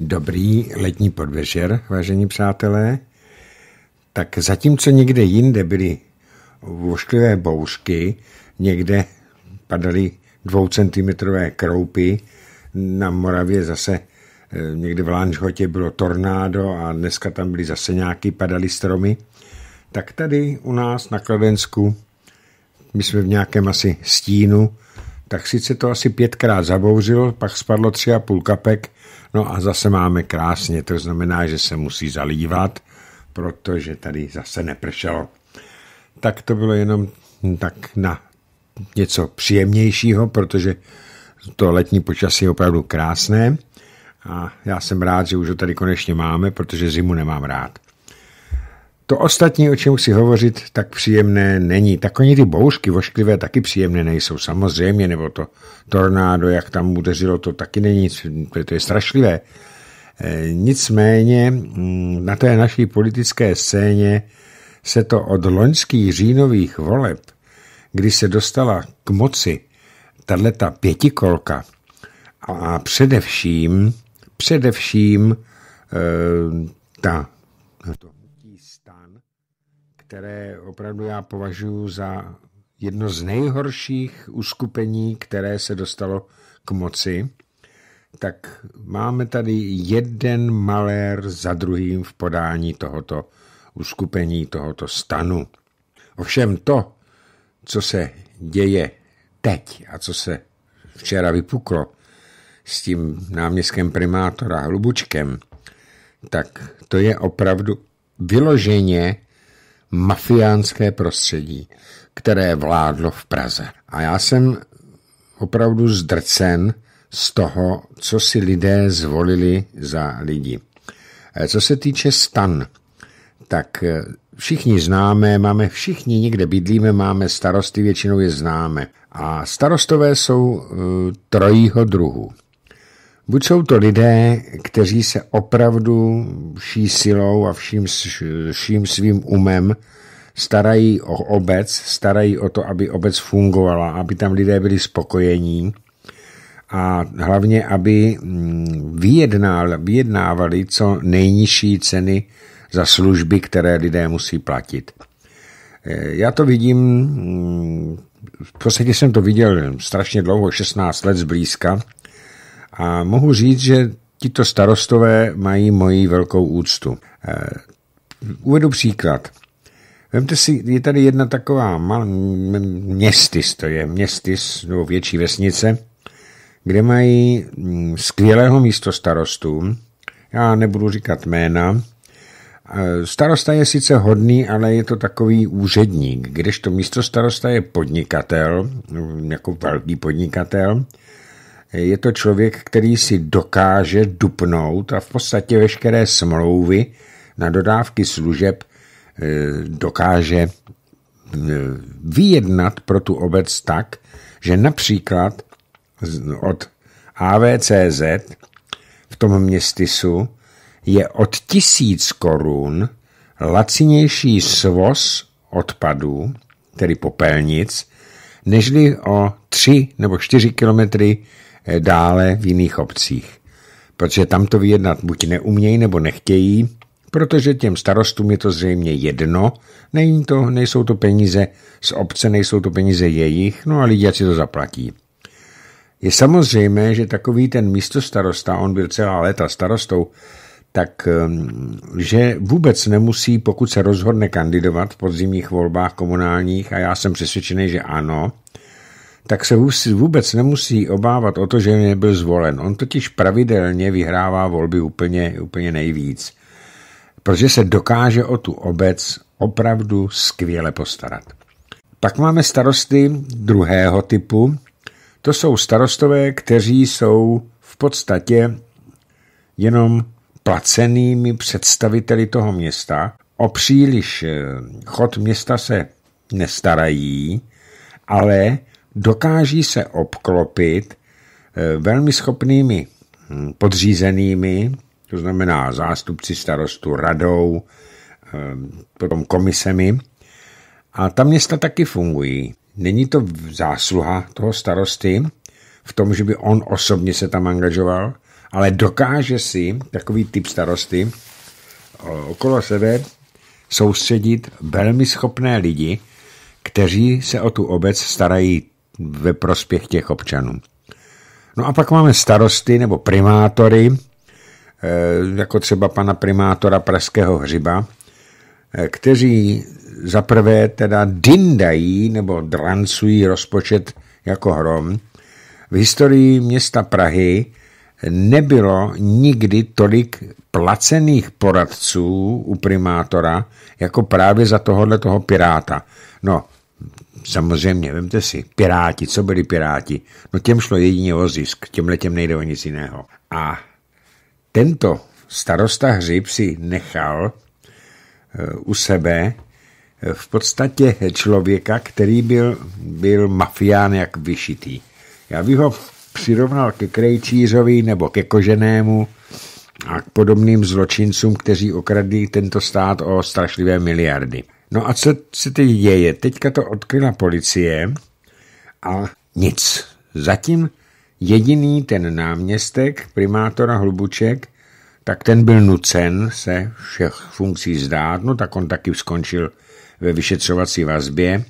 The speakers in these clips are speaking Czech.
Dobrý letní podvečer, vážení přátelé. Tak zatímco někde jinde byly vošklivé bouřky, někde padaly dvoucentimetrové kroupy, na Moravě zase eh, někde v Lanžhotě bylo tornádo a dneska tam byly zase nějaký padaly stromy, tak tady u nás na Kladensku my jsme v nějakém asi stínu tak sice to asi pětkrát zabouřil, pak spadlo tři a půl kapek, no a zase máme krásně, to znamená, že se musí zalívat, protože tady zase nepršelo. Tak to bylo jenom tak na něco příjemnějšího, protože to letní počasí je opravdu krásné a já jsem rád, že už ho tady konečně máme, protože zimu nemám rád. To ostatní, o čem musí hovořit, tak příjemné není. Tak oni ty bouřky vošklivé taky příjemné nejsou, samozřejmě, nebo to tornádo, jak tam udeřilo, to taky není nic, to, to je strašlivé. E, nicméně mm, na té naší politické scéně se to od loňských říjnových voleb, kdy se dostala k moci tato pětikolka a především, především e, ta to, které opravdu já považuji za jedno z nejhorších uskupení, které se dostalo k moci, tak máme tady jeden malér za druhým v podání tohoto uskupení, tohoto stanu. Ovšem to, co se děje teď a co se včera vypuklo s tím náměstkem primátora Hlubučkem, tak to je opravdu vyloženě mafiánské prostředí, které vládlo v Praze. A já jsem opravdu zdrcen z toho, co si lidé zvolili za lidi. Eh, co se týče stan, tak eh, všichni známe, máme všichni někde bydlíme, máme starosty, většinou je známe. A starostové jsou eh, trojího druhu. Buď jsou to lidé, kteří se opravdu vší silou a vším, vším svým umem starají o obec, starají o to, aby obec fungovala, aby tam lidé byli spokojení a hlavně, aby mm, vyjednávali co nejnižší ceny za služby, které lidé musí platit. Eh, já to vidím, mm, v podstatě jsem to viděl strašně dlouho, 16 let zblízka, a mohu říct, že tito starostové mají moji velkou úctu. E, uvedu příklad. Vemte si, je tady jedna taková mal, městis, to je městis nebo větší vesnice, kde mají skvělého místo starostu. Já nebudu říkat jména. E, starosta je sice hodný, ale je to takový úředník, kdežto místo starosta je podnikatel, jako velký podnikatel, je to člověk, který si dokáže dupnout a v podstatě veškeré smlouvy na dodávky služeb eh, dokáže eh, vyjednat pro tu obec tak, že například od AVCZ v tom městisu je od tisíc korun lacinější svoz odpadů, tedy popelnic, nežli o tři nebo čtyři kilometry Eh, dále v jiných obcích. Protože tam to vyjednat buď neumějí nebo nechtějí, protože těm starostům je to zřejmě jedno, Není to, nejsou to peníze z obce, nejsou to peníze jejich, no a lidi si to zaplatí. Je samozřejmé, že takový ten místo starosta, on byl celá léta starostou, tak ehm, že vůbec nemusí, pokud se rozhodne kandidovat v podzimních volbách komunálních, a já jsem přesvědčený, že ano, tak se vůbec nemusí obávat o to, že nebyl zvolen. On totiž pravidelně vyhrává volby úplně, úplně nejvíc, protože se dokáže o tu obec opravdu skvěle postarat. Pak máme starosty druhého typu. To jsou starostové, kteří jsou v podstatě jenom placenými představiteli toho města. O příliš eh, chod města se nestarají, ale dokáží se obklopit eh, velmi schopnými hm, podřízenými, to znamená zástupci starostů radou, ehm, potom komisemi. A ta města taky fungují. Není to zásluha toho starosty v tom, že by on osobně se tam angažoval, ale dokáže si takový typ starosty eh, okolo sebe soustředit velmi schopné lidi, kteří se o tu obec starají ve prospěch těch občanů. No a pak máme starosty nebo primátory, eh, jako třeba pana primátora Pražského hřiba, eh, kteří zaprvé teda dindají nebo drancují rozpočet jako hrom. V historii města Prahy nebylo nikdy tolik placených poradců u primátora, jako právě za tohohle toho piráta. No, samozřejmě, vemte si, piráti, co byli piráti? No těm šlo jedině o zisk, těm letem nejde o nic jiného. A tento starosta Hřib si nechal eh, u sebe eh, v podstatě člověka, který byl, byl mafián jak vyšitý. Já bych ho přirovnal ke Krejčířovi nebo ke Koženému a k podobným zločincům, kteří okradli tento stát o strašlivé miliardy. No a co se teď děje? Teďka to odkryla policie a nic. Zatím jediný ten náměstek, primátora Hlubuček, tak ten byl nucen se všech funkcí zdát, no tak on taky skončil ve vyšetřovací vazbě,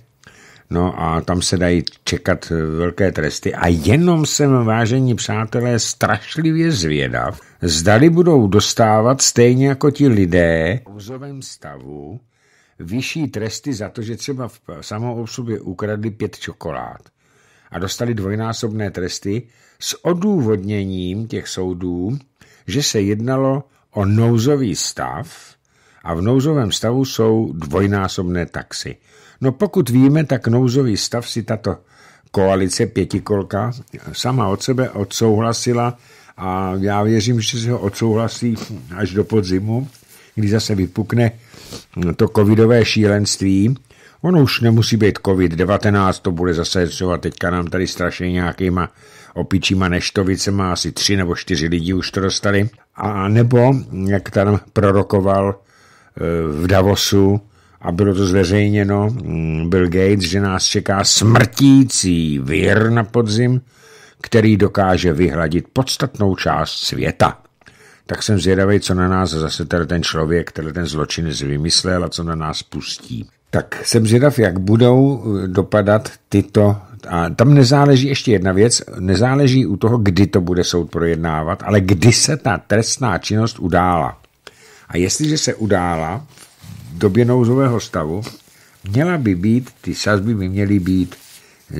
no a tam se dají čekat velké tresty. A jenom jsem, vážení přátelé, strašlivě zvědav, zdali budou dostávat stejně jako ti lidé v stavu, vyšší tresty za to, že třeba v samou osobě ukradli pět čokolád a dostali dvojnásobné tresty s odůvodněním těch soudů, že se jednalo o nouzový stav a v nouzovém stavu jsou dvojnásobné taxy. No pokud víme, tak nouzový stav si tato koalice pětikolka sama od sebe odsouhlasila a já věřím, že se ho odsouhlasí až do podzimu, kdy zase vypukne to covidové šílenství, ono už nemusí být covid-19, to bude zase třeba teďka nám tady strašně nějakýma opičíma neštovicema, asi tři nebo čtyři lidi už to dostali, a nebo, jak tam prorokoval eh, v Davosu, a bylo to zveřejněno, mm, Bill Gates, že nás čeká smrtící vir na podzim, který dokáže vyhladit podstatnou část světa tak jsem zvědavý, co na nás zase tady ten člověk, který ten zločin vymyslel a co na nás pustí. Tak jsem zvědav, jak budou eh, dopadat tyto a tam nezáleží ještě jedna věc, nezáleží u toho, kdy to bude soud projednávat, ale kdy se ta trestná činnost udála. A jestliže se udála v době nouzového stavu, měla by být, ty sazby by měly být eh,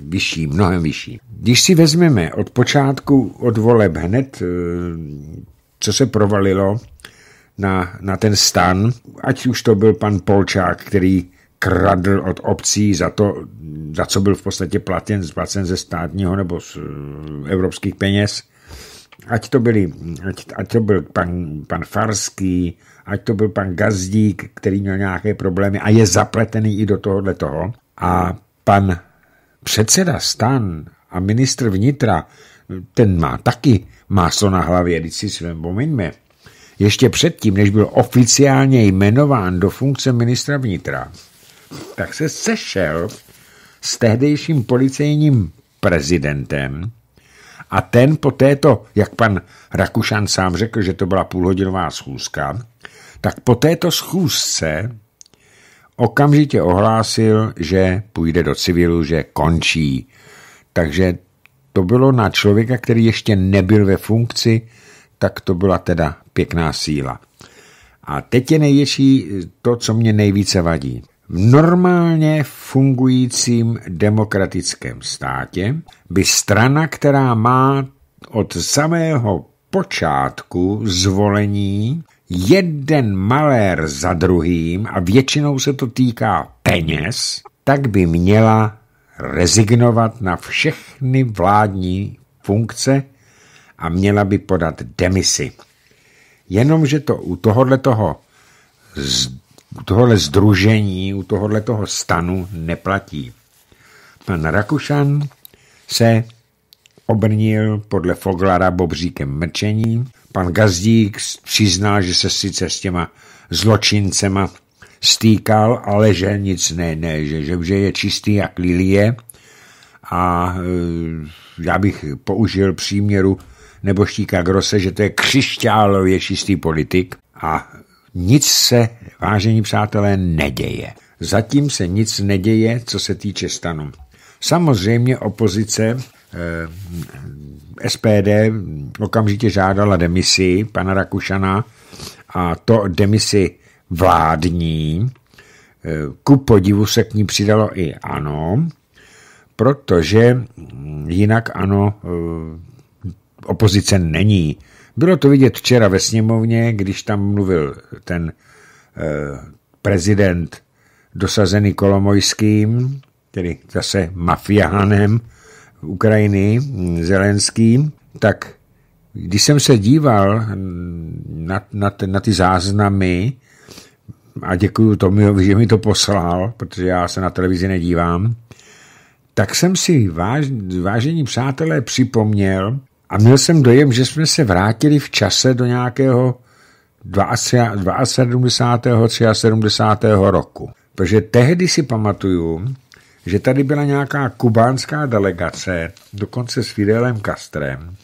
vyšší, mnohem vyšší. Když si vezmeme od počátku od voleb hned eh, co se provalilo na, na ten stan, ať už to byl pan Polčák, který kradl od obcí za to, za co byl v podstatě platen, zplacen ze státního nebo z eh, evropských peněz, ať to, byli, ať, ať to byl pan, pan Farský, ať to byl pan Gazdík, který měl nějaké problémy a je zapletený i do tohohle toho. A pan předseda stan a ministr vnitra, ten má taky máslo na hlavě, když si vzpomeňme. Ještě předtím, než byl oficiálně jmenován do funkce ministra vnitra, tak se sešel s tehdejším policejním prezidentem a ten po této, jak pan Rakušan sám řekl, že to byla půlhodinová schůzka, tak po této schůzce okamžitě ohlásil, že půjde do civilu, že končí. Takže to bylo na člověka, který ještě nebyl ve funkci, tak to byla teda pěkná síla. A teď je největší to, co mě nejvíce vadí. V normálně fungujícím demokratickém státě by strana, která má od samého počátku zvolení jeden malér za druhým a většinou se to týká peněz, tak by měla rezignovat na všechny vládní funkce a měla by podat demisi. Jenomže to u tohohle toho u tohohle združení, u tohohle toho stanu neplatí. Pan Rakušan se obrnil podle Foglara bobříkem mrčení. Pan Gazdík přiznal, že se sice s těma zločincema stýkal, ale že nic ne, ne že, že, že je čistý jak lilie a e, já bych použil příměru nebo štíka Grose, že to je křišťálově čistý politik a nic se, vážení přátelé, neděje. Zatím se nic neděje, co se týče stanu. Samozřejmě opozice eh, SPD okamžitě žádala demisi pana Rakušana a to demisi vládní. Eh, ku podivu se k ní přidalo i ANO, protože mm, jinak ANO eh, opozice není. Bylo to vidět včera ve sněmovně, když tam mluvil ten eh, prezident dosazený Kolomojským, tedy zase mafiánem Ukrajiny, mm, Zelenským, tak když jsem se díval mm, na, na, na ty záznamy, a děkuji Tomiovi, že mi to poslal, protože já se na televizi nedívám, tak jsem si, váž, vážení přátelé, připomněl a měl jsem dojem, že jsme se vrátili v čase do nějakého 72. 70. roku. Protože tehdy si pamatuju, že tady byla nějaká kubánská delegace, dokonce s Fidelem Kastrem,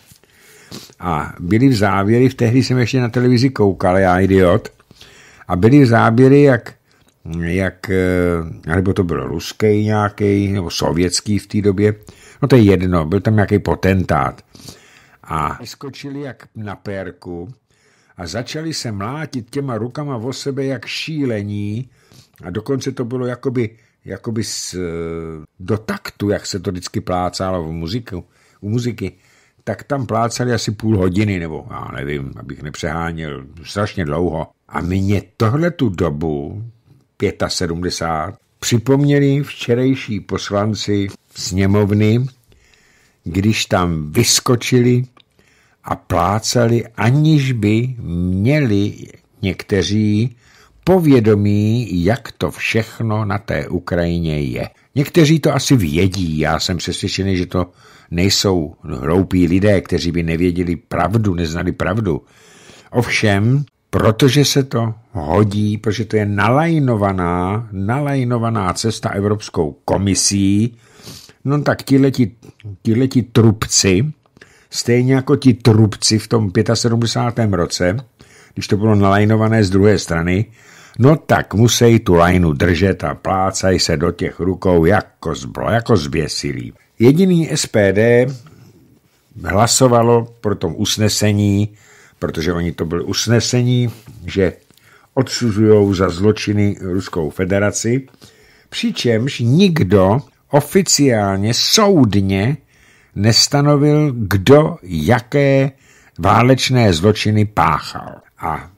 a byli v závěry, v tehdy jsem ještě na televizi koukal, já idiot, a byly záběry, jak, jak eh, nebo to byl ruský nějaký, nebo sovětský v té době, no to je jedno, byl tam nějaký potentát. A skočili jak na perku a začali se mlátit těma rukama o sebe jak šílení a dokonce to bylo jakoby, jakoby z, eh, do taktu, jak se to vždycky plácalo v muziku, u muziky tak tam plácali asi půl hodiny, nebo já nevím, abych nepřeháněl, strašně dlouho. A mě tohle tu dobu, 75, připomněli včerejší poslanci sněmovny, když tam vyskočili a plácali, aniž by měli někteří povědomí, jak to všechno na té Ukrajině je. Někteří to asi vědí, já jsem přesvědčený, že to nejsou hloupí lidé, kteří by nevěděli pravdu, neznali pravdu. Ovšem, protože se to hodí, protože to je nalajnovaná, nalajnovaná cesta Evropskou komisí, no tak tihleti, tihleti trubci, stejně jako ti trubci v tom 75. roce, když to bylo nalajnované z druhé strany, no tak musí tu lajnu držet a plácají se do těch rukou jako, zbro, jako zběsilí. Jediný SPD hlasovalo pro tom usnesení, protože oni to byli usnesení, že odsuzují za zločiny Ruskou federaci, přičemž nikdo oficiálně soudně nestanovil, kdo jaké válečné zločiny páchal. A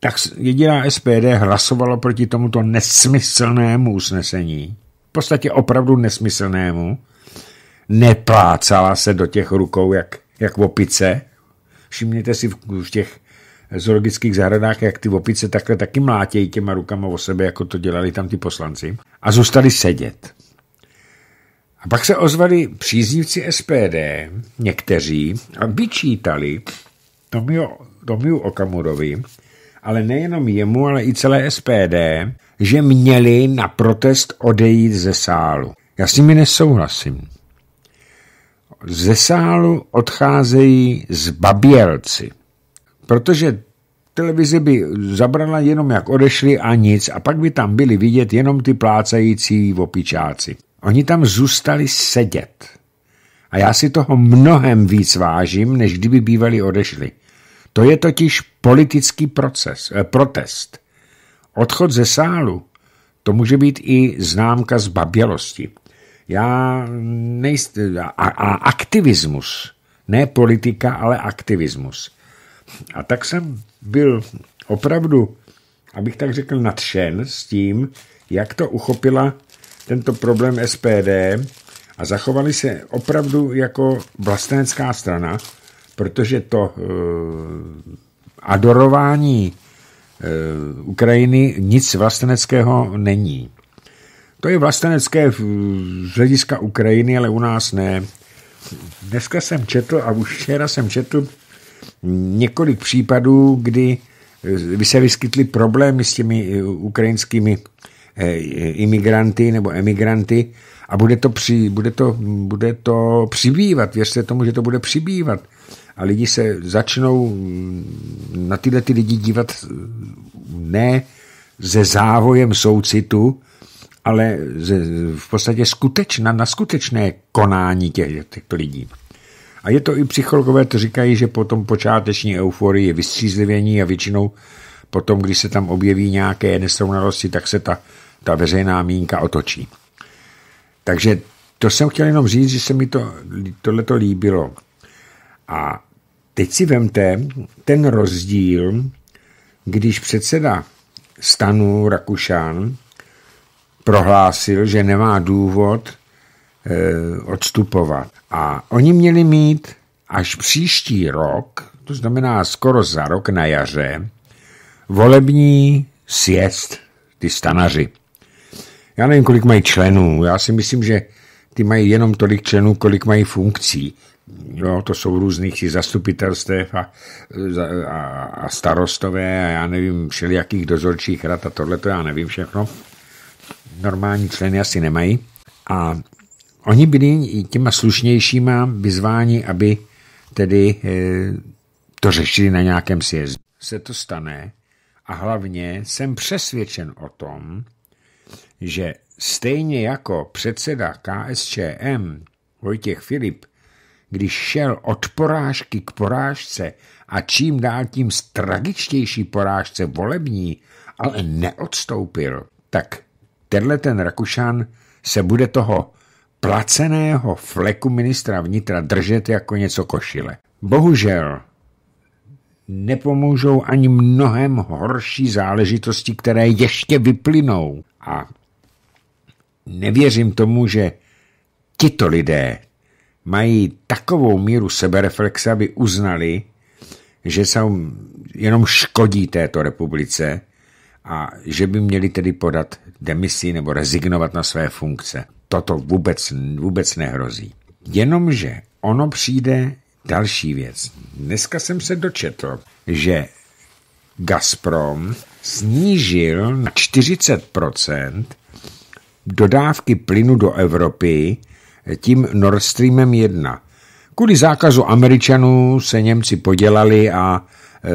tak jediná SPD hlasovalo proti tomuto nesmyslnému usnesení podstatě opravdu nesmyslnému, neplácala se do těch rukou jak, jak opice. Všimněte si v, v těch zoologických zahradách, jak ty opice takhle taky mlátějí těma rukama o sebe, jako to dělali tam ty poslanci. A zůstali sedět. A pak se ozvali příznivci SPD, někteří, a vyčítali Tomiu, Tomiu Okamurovi, ale nejenom jemu, ale i celé SPD, že měli na protest odejít ze sálu. Já s nimi nesouhlasím. Ze sálu odcházejí zbabělci, protože televize by zabrala jenom jak odešli a nic a pak by tam byli vidět jenom ty plácající opičáci. Oni tam zůstali sedět. A já si toho mnohem víc vážím, než kdyby bývali odešli. To je totiž politický proces, eh, protest. Odchod ze sálu, to může být i známka zbabělosti. Já nejste a, a aktivismus, ne politika, ale aktivismus. A tak jsem byl opravdu, abych tak řekl, nadšen s tím, jak to uchopila tento problém SPD a zachovali se opravdu jako vlastenecká strana, protože to eh, adorování eh, Ukrajiny nic vlasteneckého není. To je vlastenecké eh, z hlediska Ukrajiny, ale u nás ne. Dneska jsem četl a už včera jsem četl několik případů, kdy by se vyskytly problémy s těmi ukrajinskými imigranty nebo emigranty a bude to, při, bude to, bude to přibývat. Věřte tomu, že to bude přibývat a lidi se začnou mm, na tyhle ty lidi dívat mm, ne ze závojem soucitu, ale ze, v podstatě skutečná, na skutečné konání těch, těchto lidí. A je to i psychologové, to říkají, že po tom počáteční euforii je vystřízlivění a většinou potom, když se tam objeví nějaké nesrovnalosti, tak se ta, ta veřejná mínka otočí. Takže to jsem chtěl jenom říct, že se mi to, tohleto líbilo. A teď si vemte ten rozdíl, když předseda stanu Rakušan prohlásil, že nemá důvod e, odstupovat. A oni měli mít až příští rok, to znamená skoro za rok na jaře, volební sjezd, ty stanaři. Já nevím, kolik mají členů, já si myslím, že ty mají jenom tolik členů, kolik mají funkcí. No, to jsou různých i a, a, a starostové a já nevím, všelijakých dozorčích rad a tohle to já nevím všechno. Normální členy asi nemají. A oni byli těma slušnějšíma vyzváni, aby tedy e, to řešili na nějakém sjezdu. Se to stane a hlavně jsem přesvědčen o tom, že stejně jako předseda KSČM Vojtěch Filip když šel od porážky k porážce a čím dál tím tragičtější porážce volební, ale neodstoupil, tak tenhle ten Rakušan se bude toho placeného fleku ministra vnitra držet jako něco košile. Bohužel nepomůžou ani mnohem horší záležitosti, které ještě vyplynou. A nevěřím tomu, že tito lidé, mají takovou míru sebereflexe, aby uznali, že se jenom škodí této republice a že by měli tedy podat demisi nebo rezignovat na své funkce. Toto vůbec, vůbec nehrozí. Jenomže ono přijde další věc. Dneska jsem se dočetl, že Gazprom snížil na 40 dodávky plynu do Evropy tím Nord Streamem 1. Kvůli zákazu Američanů se Němci podělali a e,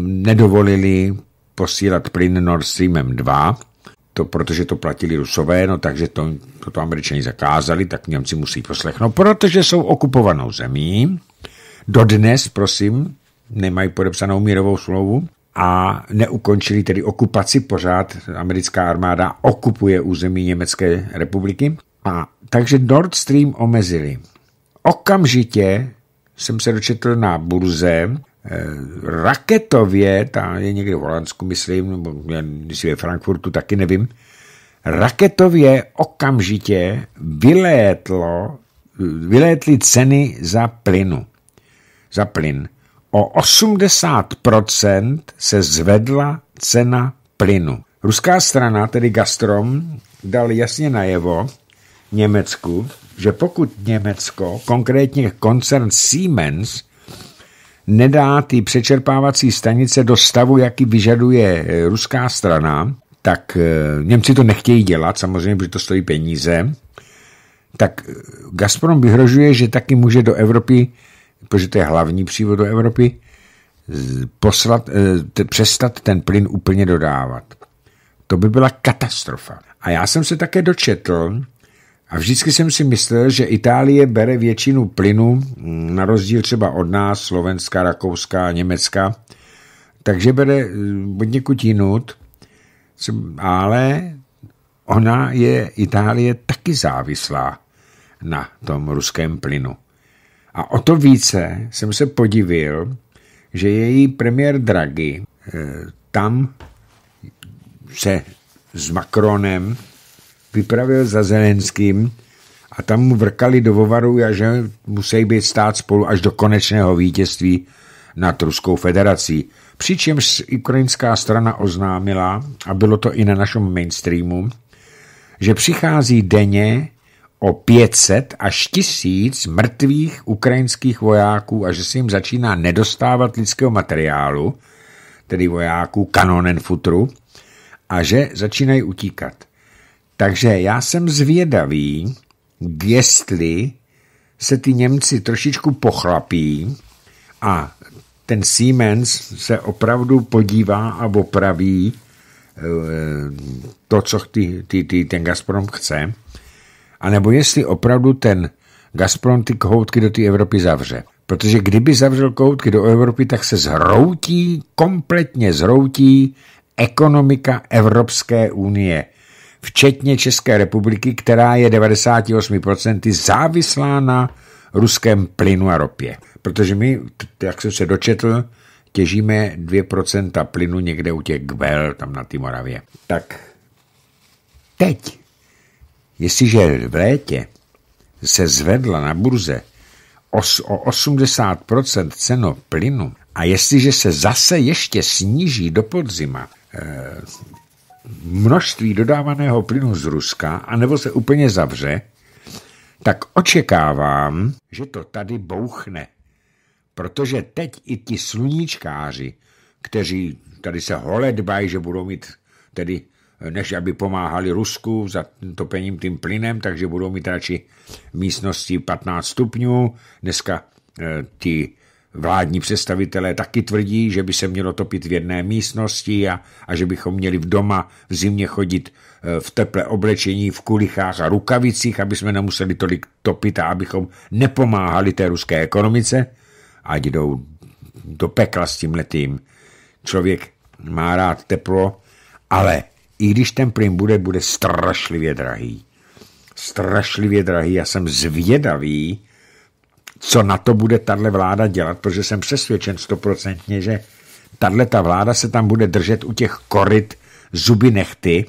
nedovolili posílat plyn Nord Streamem 2, to, protože to platili Rusové, no takže to, to, to Američani zakázali, tak Němci musí poslechnout, protože jsou okupovanou zemí, dodnes, prosím, nemají podepsanou mírovou smlouvu a neukončili tedy okupaci, pořád americká armáda okupuje území Německé republiky a takže Nord Stream omezili. Okamžitě jsem se dočetl na burze, eh, raketově, ta je někde v Holandsku, myslím, nebo jestli ve Frankfurtu, taky nevím, raketově okamžitě vylétlo, eh, vylétly ceny za plynu. Za plyn. O 80% se zvedla cena plynu. Ruská strana, tedy Gazprom, dal jasně najevo, Německu, že pokud Německo, konkrétně koncern Siemens, nedá ty přečerpávací stanice do stavu, jaký vyžaduje eh, ruská strana, tak eh, Němci to nechtějí dělat, samozřejmě, protože to stojí peníze, tak eh, Gazprom vyhrožuje, že taky může do Evropy, protože to je hlavní přívod do Evropy, poslat, přestat ten plyn úplně dodávat. To by byla katastrofa. A já jsem se také dočetl, a vždycky jsem si myslel, že Itálie bere většinu plynu, na rozdíl třeba od nás, Slovenska, Rakouska, Německa, takže bere eh, od někud jinut, ale ona je, Itálie, taky závislá na tom ruském plynu. A o to více jsem se podivil, že její premiér Draghi eh, tam se s Macronem vypravil za Zelenským a tam mu vrkali do Vovaru a že musí být stát spolu až do konečného vítězství nad Ruskou federací. Přičemž ukrajinská strana oznámila, a bylo to i na našem mainstreamu, že přichází denně o 500 až 1000 mrtvých ukrajinských vojáků a že se jim začíná nedostávat lidského materiálu, tedy vojáků kanonen futru, a že začínají utíkat. Takže já jsem zvědavý, jestli se ty Němci trošičku pochlapí a ten Siemens se opravdu podívá a opraví eh, to, co ty, ty, ty, ten Gazprom chce, anebo jestli opravdu ten Gazprom ty kohoutky do té Evropy zavře. Protože kdyby zavřel kohoutky do Evropy, tak se zhroutí, kompletně zhroutí ekonomika Evropské unie včetně České republiky, která je 98% závislá na ruském plynu a ropě. Protože my, jak jsem se dočetl, těžíme 2% plynu někde u těch Gvel, tam na té Moravě. Tak teď, jestliže v létě se zvedla na burze o 80% ceno plynu a jestliže se zase ještě sníží do podzima, eh, množství dodávaného plynu z Ruska, anebo se úplně zavře, tak očekávám, že to tady bouchne. Protože teď i ti sluníčkáři, kteří tady se hole dbají, že budou mít tedy, než aby pomáhali Rusku za topením tím plynem, takže budou mít radši místnosti 15 stupňů. Dneska ty eh, ti Vládní představitelé taky tvrdí, že by se mělo topit v jedné místnosti a, a že bychom měli v doma v zimě chodit eh, v teple oblečení, v kulichách a rukavicích, aby jsme nemuseli tolik topit a abychom nepomáhali té ruské ekonomice, ať jdou do pekla s tím letým. Člověk má rád teplo, ale i když ten plyn bude, bude strašlivě drahý. Strašlivě drahý. Já jsem zvědavý, co na to bude tahle vláda dělat, protože jsem přesvědčen stoprocentně, že tahle ta vláda se tam bude držet u těch koryt zuby nechty,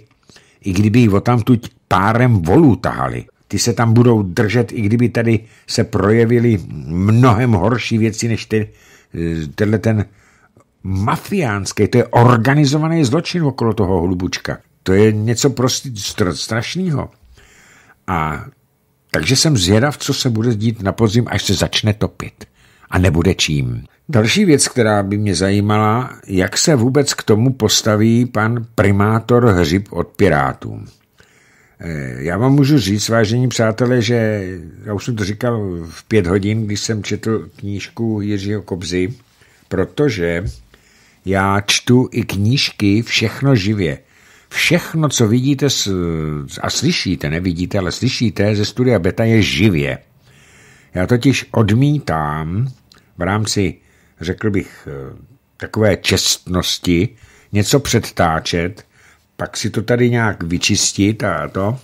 i kdyby ji odtamtud párem volů tahali. Ty se tam budou držet, i kdyby tady se projevily mnohem horší věci, než ty, eh, tenhle ten mafiánský, to je organizovaný zločin okolo toho hlubučka. To je něco prostě strašného. A takže jsem zvědav, co se bude dít na podzim, až se začne topit. A nebude čím. Další věc, která by mě zajímala, jak se vůbec k tomu postaví pan primátor Hřib od Pirátů. Eh, já vám můžu říct, vážení přátelé, že já už jsem to říkal v pět hodin, když jsem četl knížku Jiřího Kobzy, protože já čtu i knížky Všechno živě. Všechno, co vidíte a slyšíte, nevidíte, ale slyšíte ze studia Beta je živě. Já totiž odmítám v rámci, řekl bych, eh, takové čestnosti něco předtáčet, pak si to tady nějak vyčistit a to,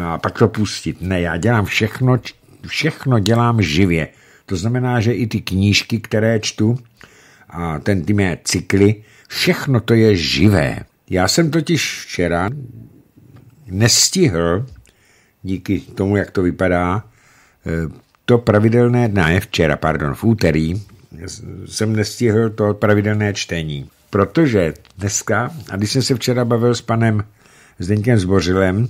eh, a pak to pustit. Ne, já dělám všechno, všechno dělám živě. To znamená, že i ty knížky, které čtu, a ten, ty mé cykly, všechno to je živé. Já jsem totiž včera nestihl, díky tomu, jak to vypadá, eh, to pravidelné, ne včera, pardon, v úterý, jsem nestihl to pravidelné čtení. Protože dneska, a když jsem se včera bavil s panem Zdeňkem Zbořilem,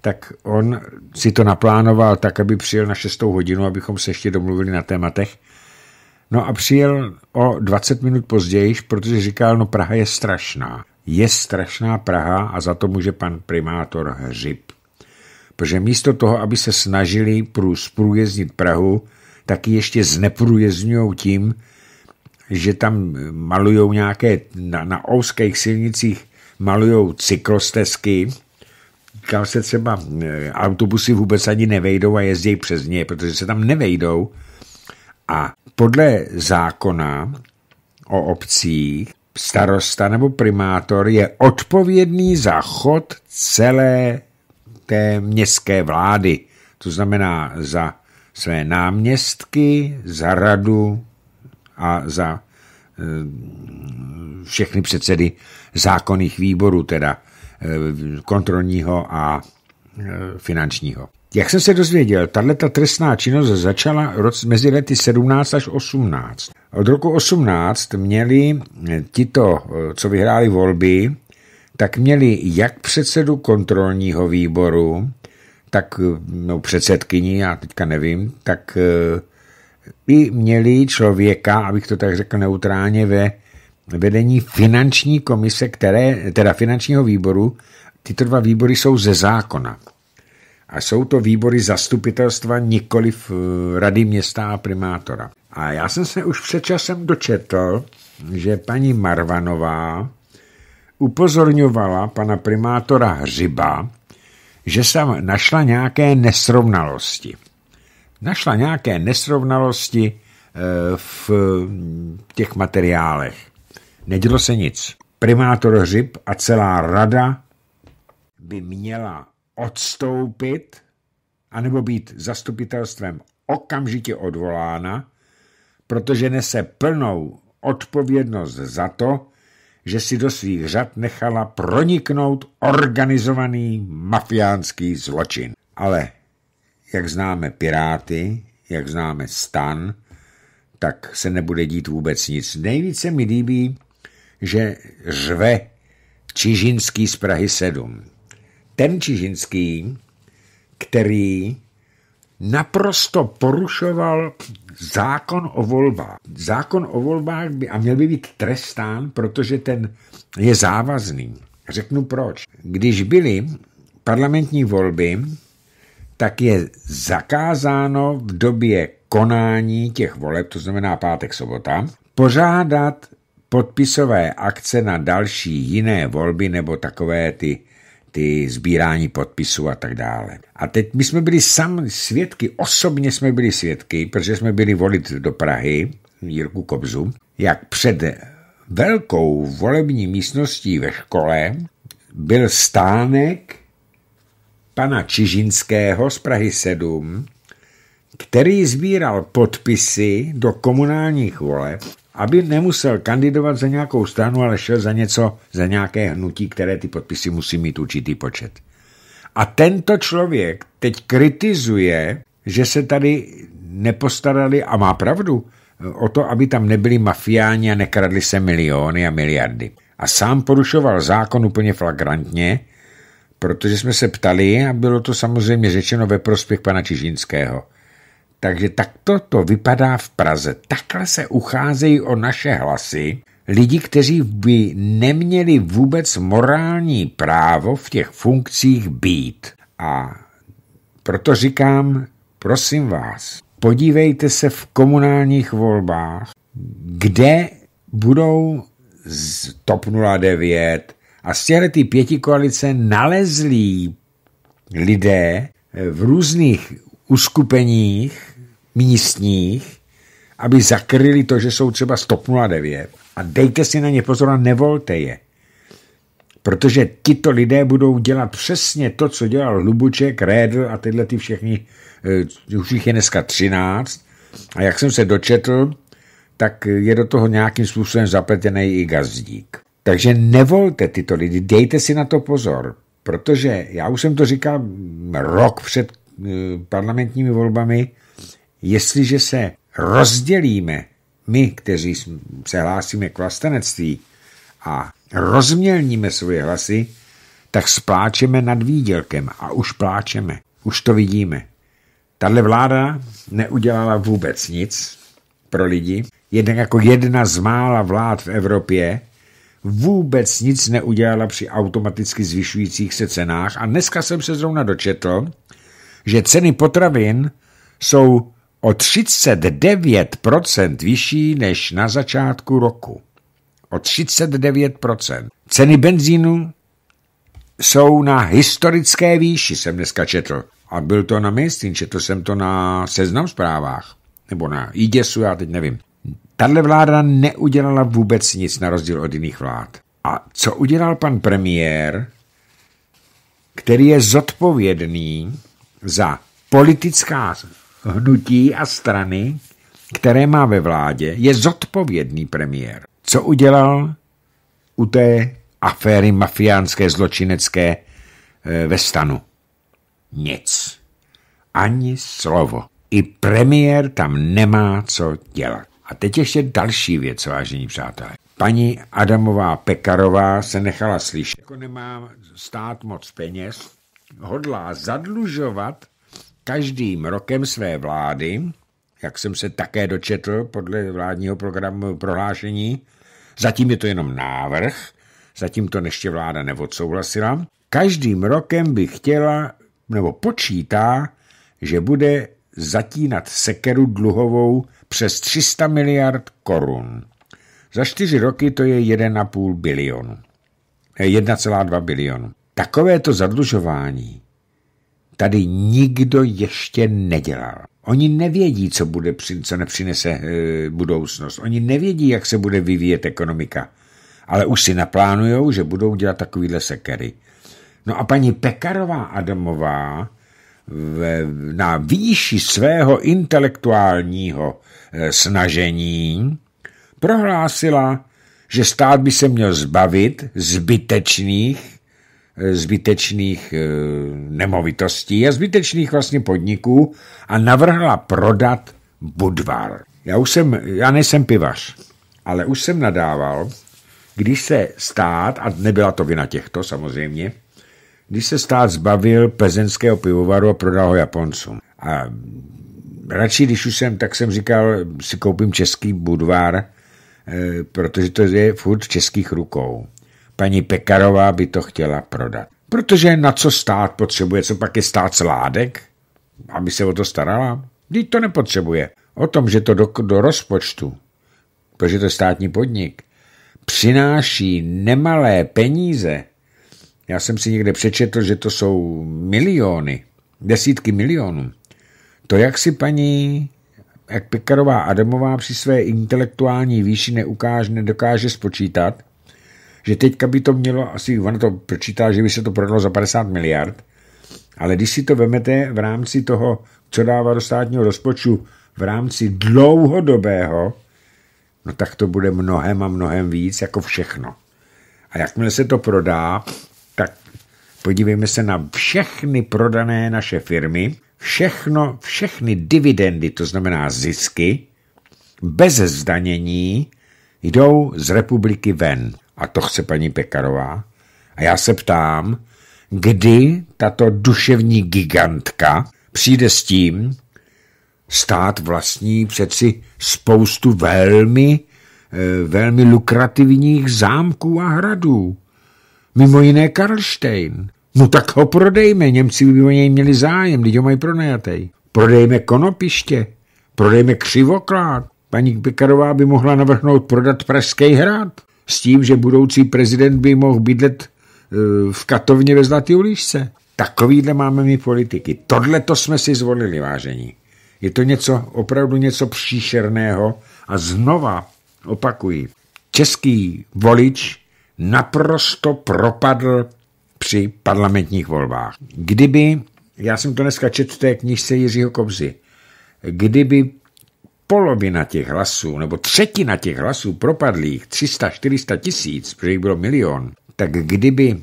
tak on si to naplánoval tak, aby přijel na 6. hodinu, abychom se ještě domluvili na tématech. No a přijel o 20 minut později, protože říkal, no Praha je strašná je strašná Praha a za to může pan primátor Hřib. Protože místo toho, aby se snažili průjezdnit Prahu, taky ještě zneprůjezdňují tím, že tam malujou nějaké, na, na ouských silnicích malujou cyklostezky, kam se třeba e, autobusy vůbec ani nevejdou a jezdí přes ně, protože se tam nevejdou. A podle zákona o obcích starosta nebo primátor je odpovědný za chod celé té městské vlády. To znamená za své náměstky, za radu a za eh, všechny předsedy zákonných výborů, teda eh, kontrolního a eh, finančního. Jak jsem se dozvěděl, tato trestná činnost začala mezi lety 17 až 18. Od roku 18 měli eh, tito, eh, co vyhráli volby, tak měli jak předsedu kontrolního výboru, tak eh, no, předsedkyni, já teďka nevím, tak i měli člověka, abych to tak řekl neutrálně, ve vedení finanční komise, které, teda finančního výboru, tyto dva výbory jsou ze zákona. A jsou to výbory zastupitelstva v eh, rady města a primátora. A já jsem se už před časem dočetl, že paní Marvanová upozorňovala pana primátora Hřiba, že jsem našla nějaké nesrovnalosti. Našla nějaké nesrovnalosti eh, v těch materiálech. Nedělo se nic. Primátor Hřib a celá rada by měla odstoupit anebo být zastupitelstvem okamžitě odvolána, protože nese plnou odpovědnost za to, že si do svých řad nechala proniknout organizovaný mafiánský zločin. Ale jak známe Piráty, jak známe Stan, tak se nebude dít vůbec nic. Nejvíce mi líbí, že žve Čižinský z Prahy 7 ten Čižinský, který naprosto porušoval zákon o volbách. Zákon o volbách by, a měl by být trestán, protože ten je závazný. Řeknu proč. Když byly parlamentní volby, tak je zakázáno v době konání těch voleb, to znamená pátek, sobota, pořádat podpisové akce na další jiné volby nebo takové ty ty sbírání podpisů a tak dále. A teď my jsme byli sami svědky, osobně jsme byli svědky, protože jsme byli volit do Prahy Jirku Kobzu, jak před velkou volební místností ve škole byl stánek pana Čižinského z Prahy 7, který sbíral podpisy do komunálních voleb aby nemusel kandidovat za nějakou stranu, ale šel za něco, za nějaké hnutí, které ty podpisy musí mít určitý počet. A tento člověk teď kritizuje, že se tady nepostarali, a má pravdu, o to, aby tam nebyli mafiáni a nekradli se miliony a miliardy. A sám porušoval zákon úplně flagrantně, protože jsme se ptali a bylo to samozřejmě řečeno ve prospěch pana Čižinského. Takže takto to vypadá v Praze. Takhle se ucházejí o naše hlasy lidi, kteří by neměli vůbec morální právo v těch funkcích být. A proto říkám, prosím vás, podívejte se v komunálních volbách, kde budou z TOP 09 a z těchto pěti koalice nalezlí lidé v různých uskupeních, místních, aby zakryli to, že jsou třeba 109 a dejte si na ně pozor a nevolte je. Protože tito lidé budou dělat přesně to, co dělal Lubuček, Rédl a tyhle ty všechny, eh, už jich je dneska 13. A jak jsem se dočetl, tak je do toho nějakým způsobem zapletený i gazdík. Takže nevolte tyto lidi, dejte si na to pozor, protože já už jsem to říkal mm, rok před eh, parlamentními volbami, jestliže se rozdělíme, my, kteří se hlásíme k vlastenectví, a rozmělníme svoje hlasy, tak spláčeme nad výdělkem a už pláčeme, už to vidíme. Tahle vláda neudělala vůbec nic pro lidi, jednak jako jedna z mála vlád v Evropě, vůbec nic neudělala při automaticky zvyšujících se cenách a dneska jsem se zrovna dočetl, že ceny potravin jsou o 39 vyšší než na začátku roku. O 39 Ceny benzínu jsou na historické výši, jsem dneska četl. A byl to na mainstream, četl jsem to na seznam zprávách. Nebo na IDESu, já teď nevím. Tahle vláda neudělala vůbec nic na rozdíl od jiných vlád. A co udělal pan premiér, který je zodpovědný za politická hnutí a strany, které má ve vládě, je zodpovědný premiér. Co udělal u té aféry mafiánské zločinecké eh, ve stanu? Nic. Ani slovo. I premiér tam nemá co dělat. A teď ještě další věc, vážení přátelé. Paní Adamová Pekarová se nechala slyšet, jako nemá stát moc peněz, hodlá zadlužovat každým rokem své vlády, jak jsem se také dočetl podle vládního programu prohlášení, zatím je to jenom návrh, zatím to neště vláda neodsouhlasila, každým rokem by chtěla nebo počítá, že bude zatínat sekeru dluhovou přes 300 miliard korun. Za čtyři roky to je 1,5 bilionu. 1,2 bilionu. Takovéto zadlužování tady nikdo ještě nedělal. Oni nevědí, co, bude, co nepřinese e, budoucnost. Oni nevědí, jak se bude vyvíjet ekonomika. Ale už si naplánujou, že budou dělat takovýhle sekery. No a paní Pekarová Adamová na výši svého intelektuálního e, snažení prohlásila, že stát by se měl zbavit zbytečných Eh, zbytečných eh, nemovitostí a zbytečných vlastně podniků a navrhla prodat Budvar. Já už jsem, já nejsem pivař, ale už jsem nadával, když se stát, a nebyla to vina těchto samozřejmě, když se stát zbavil pezenského pivovaru a prodal ho Japoncům. A radši, když už jsem, tak jsem říkal, si koupím český budvar, eh, protože to je furt českých rukou. Paní Pekarová by to chtěla prodat. Protože na co stát potřebuje, co pak je stát sládek? Aby se o to starala? Když to nepotřebuje. O tom, že to do, do rozpočtu, protože to je státní podnik, přináší nemalé peníze. Já jsem si někde přečetl, že to jsou miliony, desítky milionů. To, jak si paní jak Pekarová Adamová při své intelektuální výši neukáže, nedokáže spočítat, že teďka by to mělo, asi ono to pročítá, že by se to prodalo za 50 miliard, ale když si to vemete v rámci toho, co dává do státního rozpočtu, v rámci dlouhodobého, no tak to bude mnohem a mnohem víc, jako všechno. A jakmile se to prodá, tak podívejme se na všechny prodané naše firmy, všechno, všechny dividendy, to znamená zisky, bez zdanění, jdou z republiky ven a to chce paní Pekarová. A já se ptám, kdy tato duševní gigantka přijde s tím, stát vlastní přeci spoustu velmi, eh, velmi lukrativních zámků a hradů. Mimo jiné Karlštejn. No tak ho prodejme, Němci by o něj měli zájem, lidi ho mají pronajatej. Prodejme konopiště, prodejme křivoklád. Paní Pekarová by mohla navrhnout prodat Pražský hrad s tím, že budoucí prezident by mohl bydlet e, v katovně ve Zlatý uličce. Takovýhle máme my politiky. Tohle to jsme si zvolili, vážení. Je to něco, opravdu něco příšerného a znova opakuji, český volič naprosto propadl při parlamentních volbách. Kdyby, já jsem to dneska četl v té knižce Jiřího Kobzy, kdyby polovina těch hlasů, nebo třetina těch hlasů propadlých, 300-400 tisíc, protože jich bylo milion, tak kdyby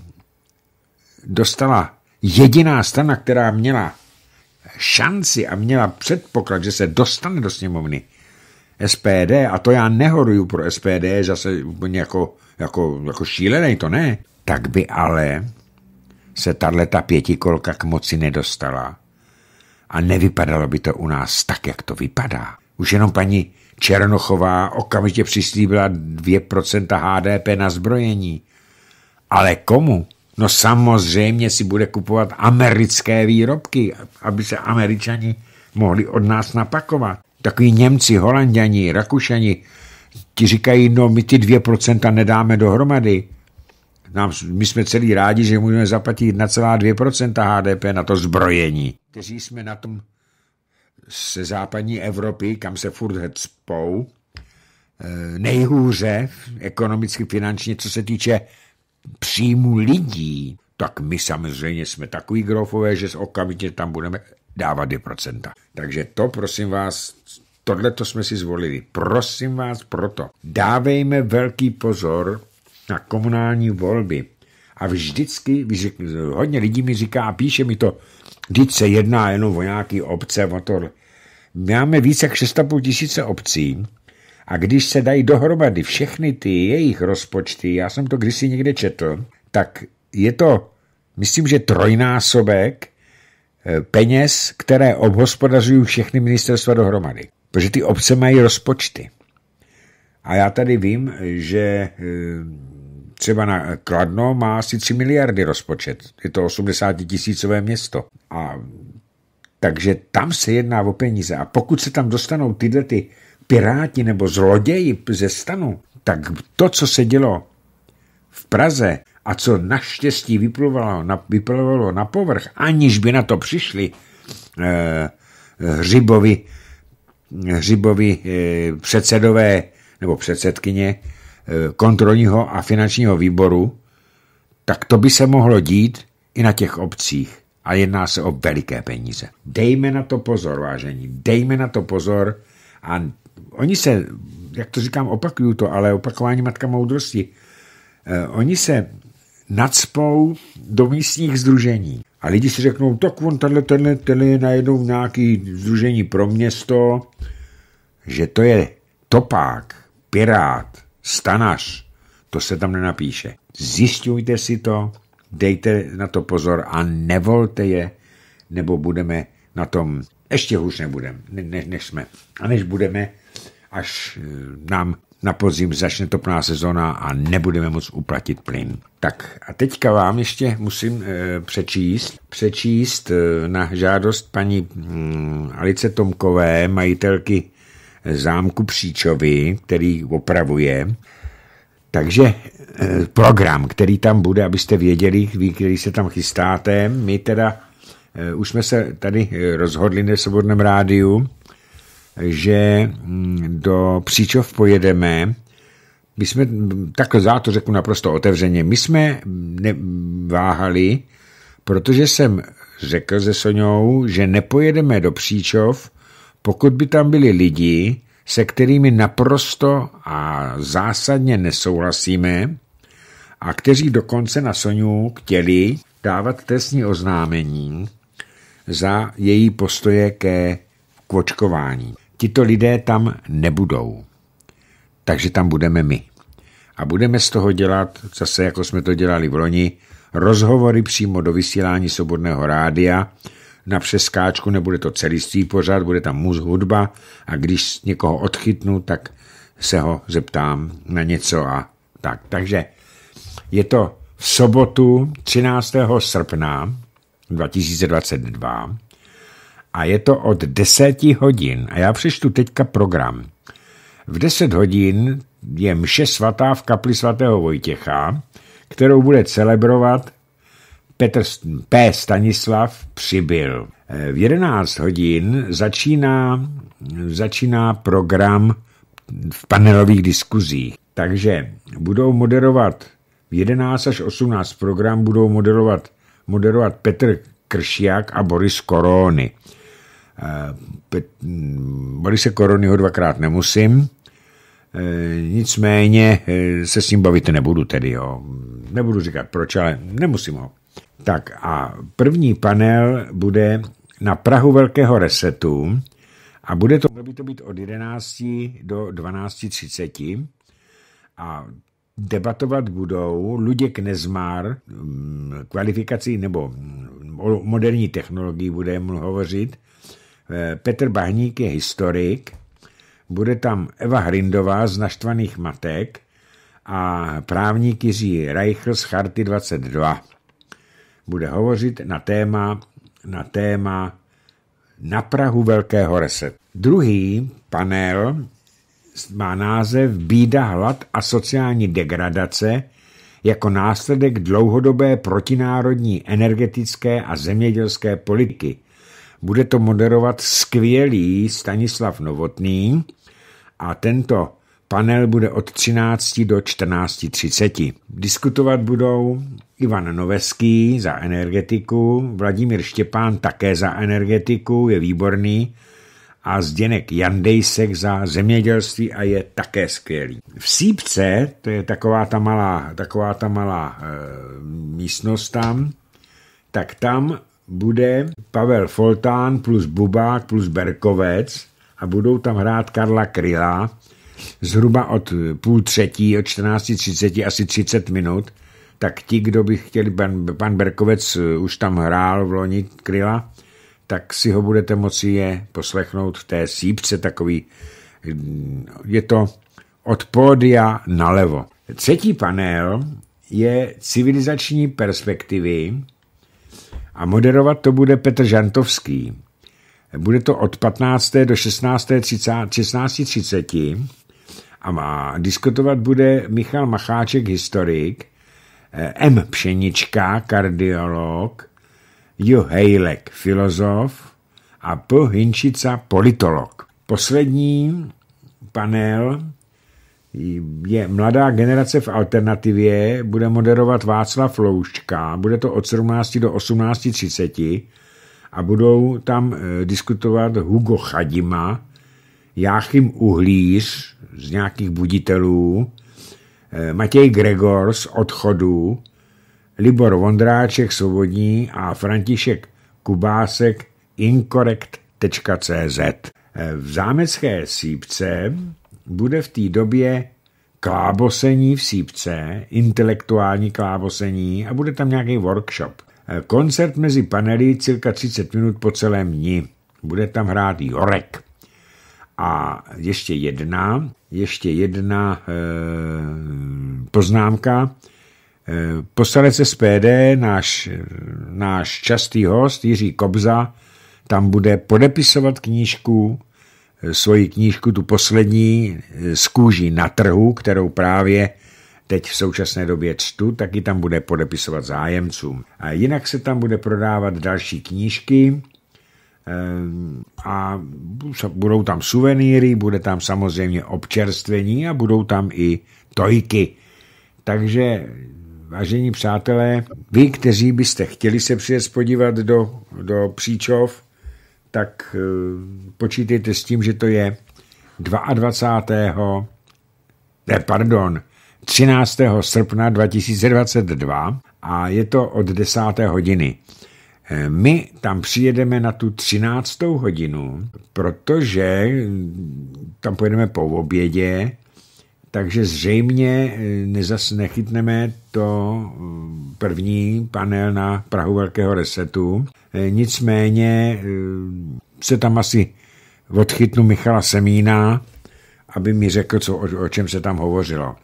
dostala jediná strana, která měla šanci a měla předpoklad, že se dostane do sněmovny, SPD, a to já nehoruju pro SPD, zase úplně jako, jako, jako šílený, to ne, tak by ale se ta pětikolka k moci nedostala a nevypadalo by to u nás tak, jak to vypadá. Už jenom paní Černochová okamžitě přislíbila 2% HDP na zbrojení. Ale komu? No samozřejmě si bude kupovat americké výrobky, aby se američani mohli od nás napakovat. Takový Němci, Holanděni, Rakušani, ti říkají, no my ty 2% nedáme dohromady. Nám, my jsme celý rádi, že můžeme zaplatit 1,2% HDP na to zbrojení. Kteří jsme na tom ze západní Evropy, kam se furt hecpou, e, nejhůře ekonomicky, finančně, co se týče příjmu lidí, tak my samozřejmě jsme takový grofové, že okamžitě tam budeme dávat 2%. Takže to, prosím vás, tohle to jsme si zvolili. Prosím vás proto, dávejme velký pozor na komunální volby. A vždycky, hodně lidí mi říká a píše mi to, Vždyť se jedná jenom o nějaký obce, o to. Máme více jak 6,5 tisíce obcí a když se dají dohromady všechny ty jejich rozpočty, já jsem to kdysi někde četl, tak je to, myslím, že trojnásobek eh, peněz, které obhospodařují všechny ministerstva dohromady. Protože ty obce mají rozpočty. A já tady vím, že eh, Třeba na eh, Kladno má asi 3 miliardy rozpočet. Je to 80 tisícové město. A takže tam se jedná o peníze. A pokud se tam dostanou tyhle ty piráti nebo zloději ze stanu, tak to, co se dělo v Praze a co naštěstí vyplovalo na, vyplovalo na povrch, aniž by na to přišli eh, hřibovi, hřibovi eh, předsedové nebo předsedkyně, eh, Eh, kontrolního a finančního výboru, tak to by se mohlo dít i na těch obcích. A jedná se o veliké peníze. Dejme na to pozor, vážení, dejme na to pozor. A oni se, jak to říkám, opakuju to, ale opakování matka moudrosti, eh, oni se nadspou do místních združení. A lidi si řeknou, tak on tenhle, tenhle, tenhle je najednou nějaký združení pro město, že to je topák, pirát, Stanař. To se tam nenapíše. Zjistujte si to, dejte na to pozor a nevolte je, nebo budeme na tom ještě hůř nebudeme, ne, než jsme. A než budeme, až eh, nám na podzim začne topná sezona a nebudeme moc uplatit plyn. Tak a teďka vám ještě musím e, přečíst, přečíst e, na žádost paní mm, Alice Tomkové, majitelky zámku Příčovi, který opravuje. Takže eh, program, který tam bude, abyste věděli, vy, který se tam chystáte, my teda eh, už jsme se tady eh, rozhodli na Svobodném rádiu, že hm, do Příčov pojedeme. My jsme, takhle za to řeknu naprosto otevřeně, my jsme váhali, protože jsem řekl se Soňou, že nepojedeme do Příčov, pokud by tam byli lidi, se kterými naprosto a zásadně nesouhlasíme a kteří dokonce na Soniu chtěli dávat trestní oznámení za její postoje ke kvočkování. Tito lidé tam nebudou. Takže tam budeme my. A budeme z toho dělat, zase jako jsme to dělali v loni, rozhovory přímo do vysílání Svobodného rádia, na přeskáčku, nebude to celistvý pořád, bude tam muz hudba a když někoho odchytnu, tak se ho zeptám na něco a tak. Takže je to v sobotu 13. srpna 2022 a je to od 10 hodin. A já přečtu teďka program. V 10 hodin je mše svatá v kapli svatého Vojtěcha, kterou bude celebrovat Petr P. Stanislav přibyl. Eh, v 11 hodin začíná, začíná program v panelových diskuzích. Takže budou moderovat v 11 až 18 program budou moderovat, moderovat Petr Kršiak a Boris Korony. Eh, hm, Boris Korony ho dvakrát nemusím, eh, nicméně se s ním bavit nebudu tedy, jo. Nebudu říkat proč, ale nemusím ho. Tak a první panel bude na Prahu velkého resetu a bude to, bude to být od 11 do 12.30 a debatovat budou Luděk Nezmár, mm, kvalifikací nebo mm, o moderní technologii bude hovořit, eh, Petr Bahník je historik, bude tam Eva Hrindová z Naštvaných matek a právník Jiří Reichl z Charty 22 bude hovořit na téma, na téma na Prahu velkého reset. Druhý panel má název Bída, hlad a sociální degradace jako následek dlouhodobé protinárodní energetické a zemědělské politiky. Bude to moderovat skvělý Stanislav Novotný a tento Panel bude od 13 do 14.30. Diskutovat budou Ivan Noveský za energetiku, Vladimír Štěpán také za energetiku, je výborný, a Zděnek Jandejsek za zemědělství a je také skvělý. V Sýpce, to je taková ta malá, taková ta malá e, místnost tam, tak tam bude Pavel Foltán plus Bubák plus Berkovec a budou tam hrát Karla Kryla, zhruba od půl třetí, od 14.30, asi 30 minut, tak ti, kdo by chtěli, pan, pan Berkovec eh, už tam hrál v loni kryla, tak si ho budete moci je poslechnout v té sípce takový, hm, je to od pódia nalevo. Třetí panel je civilizační perspektivy a moderovat to bude Petr Žantovský. Bude to od 15. do 16.30. 16 a má. Diskutovat bude Michal Macháček, historik, eh, M. Pšenička, kardiolog, Jo Hejlek, filozof a P. Hinčica, politolog. Poslední panel je mladá generace v alternativě, bude moderovat Václav Louščka, bude to od 17 do 18.30 a budou tam eh, diskutovat Hugo Chadima, Jáchym Uhlíř z nějakých buditelů, eh, Matěj Gregor z odchodu, Libor Vondráček Svobodní a František Kubásek incorrect.cz. Eh, v zámecké sípce bude v té době klábosení v sípce, intelektuální klábosení a bude tam nějaký workshop. Eh, koncert mezi panely cirka 30 minut po celém dni. Bude tam hrát Jorek. A ještě jedna, ještě jedna e, poznámka. E, poslanec SPD, náš, náš častý host Jiří Kobza, tam bude podepisovat knížku, eh, svoji knížku, tu poslední z kůží na trhu, kterou právě teď v současné době čtu, taky tam bude podepisovat zájemcům. A jinak se tam bude prodávat další knížky, Ehm, a budou tam suvenýry, bude tam samozřejmě občerstvení a budou tam i tojky. Takže, vážení přátelé, vy, kteří byste chtěli se přijet podívat do, do Příčov, tak eh, počítejte s tím, že to je 22. Ne, pardon, 13. srpna 2022 a je to od 10. hodiny. Eh, my tam přijedeme na tu 13. hodinu, protože mm, tam pojedeme po obědě, takže zřejmě eh, nezas nechytneme to mm, první panel na Prahu Velkého resetu. Eh, nicméně se tam asi odchytnu Michala Semína, aby mi řekl, co, o, čem se tam hovořilo.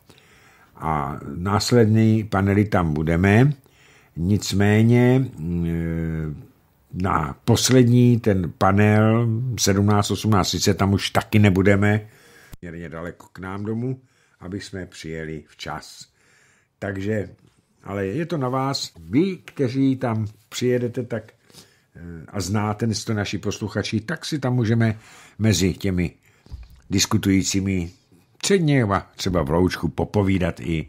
A následný panely tam budeme. Nicméně mm, e, na poslední ten panel 1718, sice tam už taky nebudeme, měrně daleko k nám domů, aby jsme přijeli včas. Takže, ale je to na vás. Vy, kteří tam přijedete tak e, a znáte to naši posluchači, tak si tam můžeme mezi těmi diskutujícími předně třeba v loučku popovídat i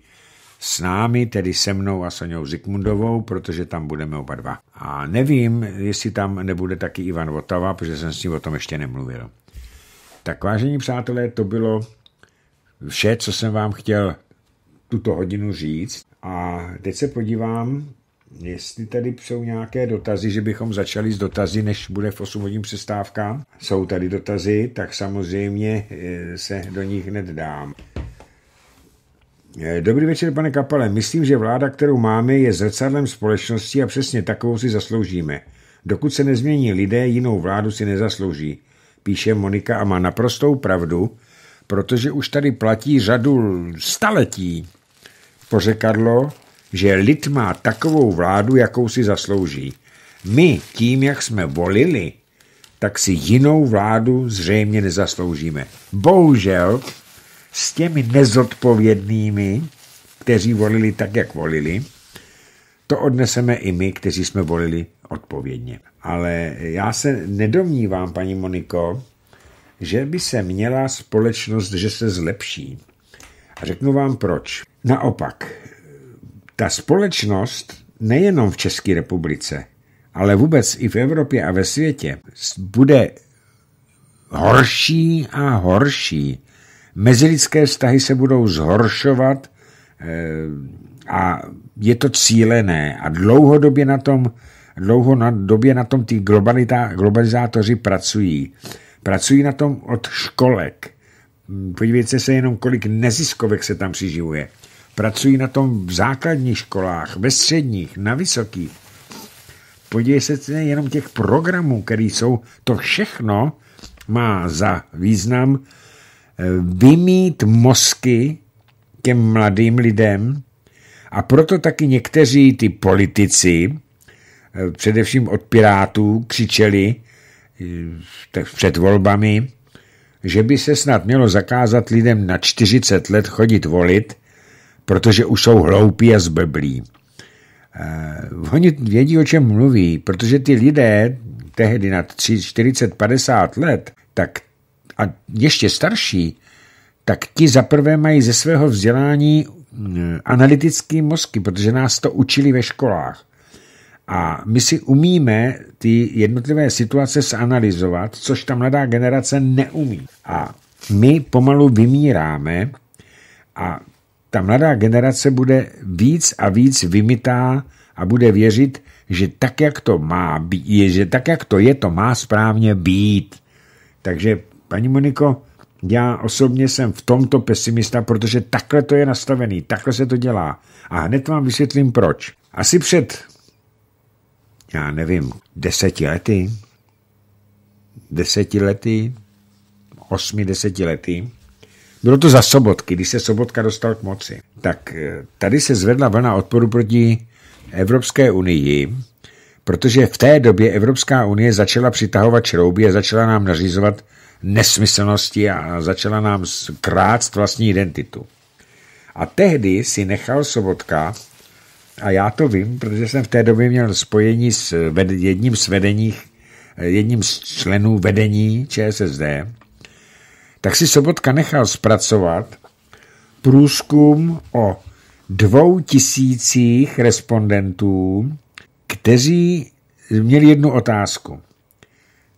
s námi, tedy se mnou a Soňou Zikmundovou, protože tam budeme oba dva. A nevím, jestli tam nebude taky Ivan Votava, protože jsem s ním o tom ještě nemluvil. Tak vážení přátelé, to bylo vše, co jsem vám chtěl tuto hodinu říct. A teď se podívám, jestli tady jsou nějaké dotazy, že bychom začali s dotazy, než bude v 8 hodin přestávka. Jsou tady dotazy, tak samozřejmě eh, se do nich hned dám. Eh, dobrý večer, pane Kapale. Myslím, že vláda, kterou máme, je zrcadlem společnosti a přesně takovou si zasloužíme. Dokud se nezmění lidé, jinou vládu si nezaslouží, píše Monika a má naprostou pravdu, protože už tady platí řadu staletí pořekadlo, že lid má takovou vládu, jakou si zaslouží. My tím, jak jsme volili, tak si jinou vládu zřejmě nezasloužíme. Bohužel, s těmi nezodpovědnými, kteří volili tak, jak volili, to odneseme i my, kteří jsme volili odpovědně. Ale já se nedomnívám, paní Moniko, že by se měla společnost, že se zlepší. A řeknu vám proč. Naopak, ta společnost nejenom v České republice, ale vůbec i v Evropě a ve světě bude horší a horší. Mezilidské vztahy se budou zhoršovat eh, a je to cílené a dlouhodobě na tom, dlouho na době na tom ty globalizátoři pracují. Pracují na tom od školek. Hmm, podívejte se jenom, kolik neziskovek se tam přiživuje. Pracují na tom v základních školách, ve středních, na vysokých. Podívejte se jenom těch programů, které jsou, to všechno má za význam Eh, vymít mozky těm mladým lidem a proto taky někteří ty politici, eh, především od Pirátů, křičeli eh, před volbami, že by se snad mělo zakázat lidem na 40 let chodit volit, protože už jsou hloupí a zblblí. oni vědí, o čem mluví, protože ty lidé tehdy na 40, 50 let, tak a ještě starší, tak ti zaprvé mají ze svého vzdělání e, analytický mozky, protože nás to učili ve školách. A my si umíme ty jednotlivé situace zanalizovat, což ta mladá generace neumí. A my pomalu vymíráme a ta mladá generace bude víc a víc vymitá a bude věřit, že tak, jak to má být, že tak, jak to je, to má správně být. Takže Paní Moniko, já osobně jsem v tomto pesimista, protože takhle to je nastavený, takhle se to dělá. A hned vám vysvětlím proč. Asi před, já nevím, deseti lety, deseti lety, osmi, deseti lety, bylo to za sobotky, když se sobotka dostal k moci. Tak eh, tady se zvedla vlna odporu proti Evropské unii, protože v té době Evropská unie začala přitahovat šrouby a začala nám nařizovat nesmyslnosti a začala nám krást vlastní identitu. A tehdy si nechal Sobotka, a já to vím, protože jsem v té době měl spojení s jedním z vedeních, eh, jedním z členů vedení ČSSD, tak si Sobotka nechal zpracovat průzkum o dvou tisících respondentů, kteří měli jednu otázku.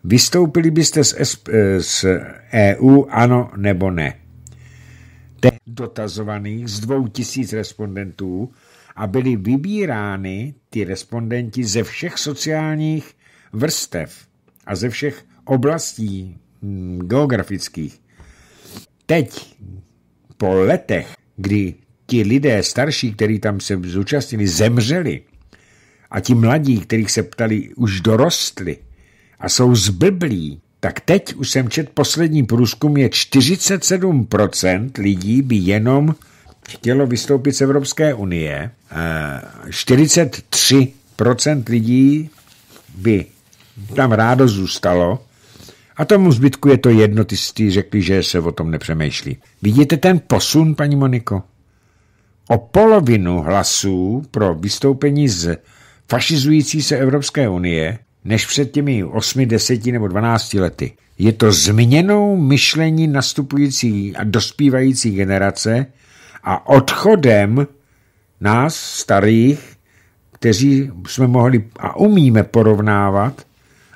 Vystoupili byste z, SP, z EU, ano nebo ne? Ten dotazovaných z dvou tisíc respondentů a byli vybírány ty respondenti ze všech sociálních vrstev a ze všech oblastí mm, geografických. Teď, po letech, kdy ti lidé starší, kteří tam se zúčastnili, zemřeli a ti mladí, kterých se ptali, už dorostli, a jsou zbyblí, tak teď už jsem čet poslední průzkum je 47% lidí by jenom chtělo vystoupit z Evropské unie, 43% lidí by tam rádo zůstalo a tomu zbytku je to jedno, ty jsi řekli, že se o tom nepřemýšlí. Vidíte ten posun, paní Moniko? O polovinu hlasů pro vystoupení z fašizující se Evropské unie než před těmi 8, 10 nebo 12 lety. Je to změnou myšlení nastupující a dospívající generace a odchodem nás, starých, kteří jsme mohli a umíme porovnávat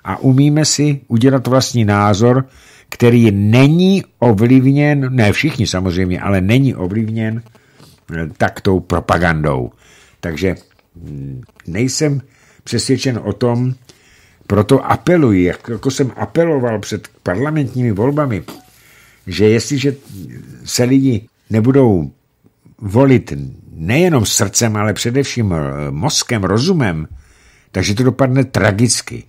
a umíme si udělat vlastní názor, který není ovlivněn, ne všichni samozřejmě, ale není ovlivněn eh, tak tou propagandou. Takže mm, nejsem přesvědčen o tom, proto apeluji, jako jsem apeloval před parlamentními volbami, že jestliže se lidi nebudou volit nejenom srdcem, ale především eh, mozkem, rozumem, takže to dopadne tragicky.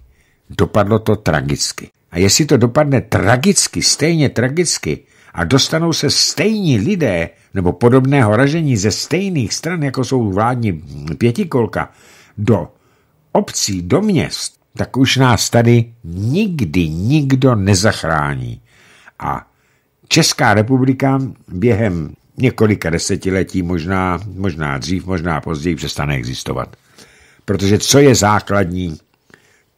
Dopadlo to tragicky. A jestli to dopadne tragicky, stejně tragicky, a dostanou se stejní lidé nebo podobné ražení ze stejných stran, jako jsou vládní pětikolka, do obcí, do měst, tak už nás tady nikdy nikdo nezachrání. A Česká republika během několika desetiletí, možná, možná dřív, možná později, přestane existovat. Protože co je základní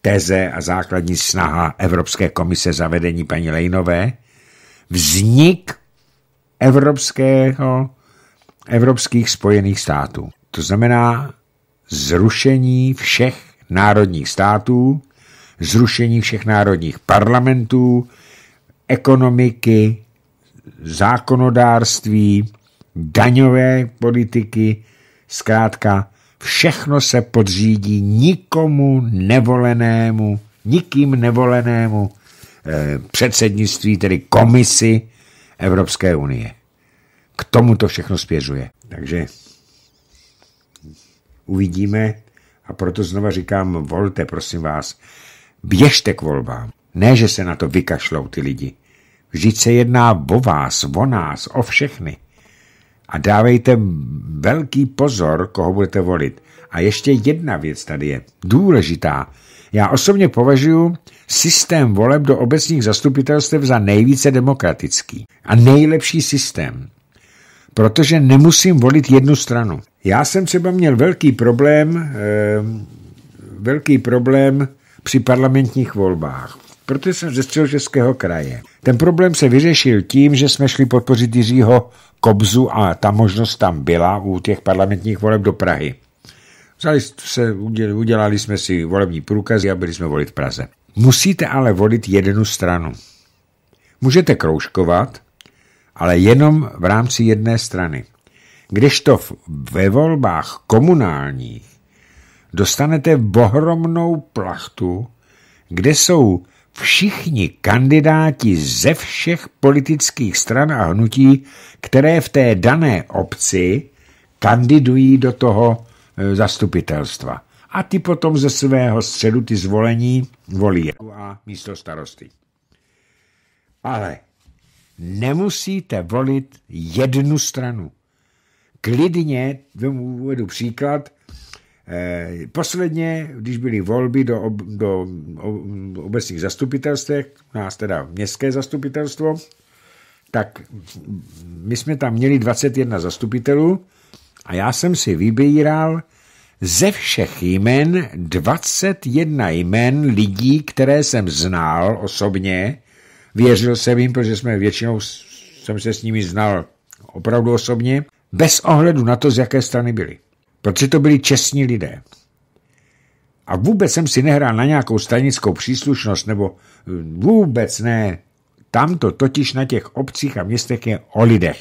teze a základní snaha Evropské komise zavedení paní Lejnové? Vznik evropského, evropských spojených států. To znamená zrušení všech národních států, zrušení všech národních parlamentů, ekonomiky, zákonodárství, daňové politiky, zkrátka všechno se podřídí nikomu nevolenému, nikým nevolenému eh, předsednictví, tedy komisi Evropské unie. K tomu to všechno spěřuje. Takže uvidíme, a proto znova říkám, volte, prosím vás, běžte k volbám. Ne, že se na to vykašlou ty lidi. Vždyť se jedná o vás, o nás, o všechny. A dávejte velký pozor, koho budete volit. A ještě jedna věc tady je důležitá. Já osobně považuji systém voleb do obecních zastupitelstev za nejvíce demokratický a nejlepší systém, protože nemusím volit jednu stranu. Já jsem třeba měl velký problém, eh, velký problém při parlamentních volbách, protože jsem ze středočeského kraje. Ten problém se vyřešil tím, že jsme šli podpořit Jiřího Kobzu a ta možnost tam byla u těch parlamentních voleb do Prahy. Vzali se, udělali jsme si volební průkazy a byli jsme volit v Praze. Musíte ale volit jednu stranu. Můžete kroužkovat, ale jenom v rámci jedné strany. Když to ve volbách komunálních dostanete ohromnou plachtu, kde jsou všichni kandidáti ze všech politických stran a hnutí, které v té dané obci kandidují do toho e, zastupitelstva. A ty potom ze svého středu ty zvolení volí a místo starosty. Ale nemusíte volit jednu stranu klidně tomu uvedu příklad. Eh, posledně, když byly volby do, ob, do obecních zastupitelstv, nás teda městské zastupitelstvo, tak my jsme tam měli 21 zastupitelů a já jsem si vybíral ze všech jmen 21 jmen lidí, které jsem znal osobně. Věřil jsem jim, protože jsme většinou jsem se s nimi znal opravdu osobně. Bez ohledu na to, z jaké strany byli. Protože to byli čestní lidé. A vůbec jsem si nehrál na nějakou stranickou příslušnost, nebo eh, vůbec ne. Tamto totiž na těch obcích a městech je o lidech.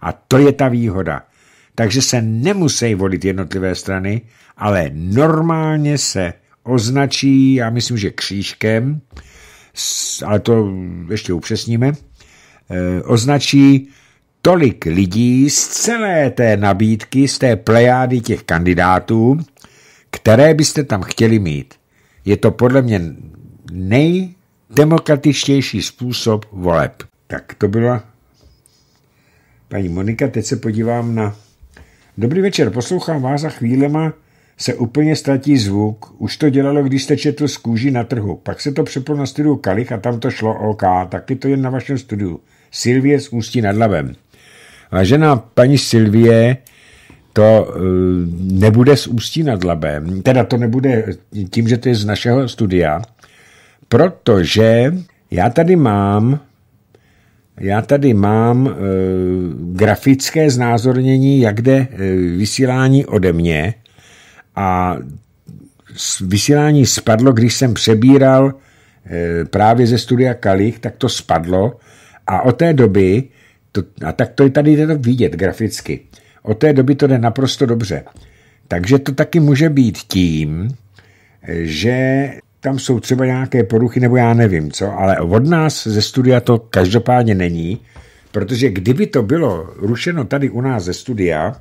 A to je ta výhoda. Takže se nemusí volit jednotlivé strany, ale normálně se označí, já myslím, že křížkem, ale to ještě upřesníme, eh, označí tolik lidí z celé té nabídky, z té plejády těch kandidátů, které byste tam chtěli mít. Je to podle mě nejdemokratičtější způsob voleb. Tak to byla paní Monika, teď se podívám na... Dobrý večer, poslouchám vás a chvílema se úplně ztratí zvuk. Už to dělalo, když jste četl z kůži na trhu. Pak se to přeplo na studiu Kalich a tam to šlo OK. Taky to je na vašem studiu. Silvie z Ústí nad Labem. Vážená paní Silvie, to eh, nebude z Ústí nad Labem, teda to nebude tím, že to je z našeho studia, protože já tady mám já tady mám uh, grafické znázornění, jak jde uh, vysílání ode mě a vysílání spadlo, když jsem přebíral e, právě ze studia Kalich, tak to spadlo a od té doby to, a tak to je tady to vidět graficky. Od té doby to jde naprosto dobře. Takže to taky může být tím, že tam jsou třeba nějaké poruchy, nebo já nevím co, ale od nás ze studia to každopádně není, protože kdyby to bylo rušeno tady u nás ze studia,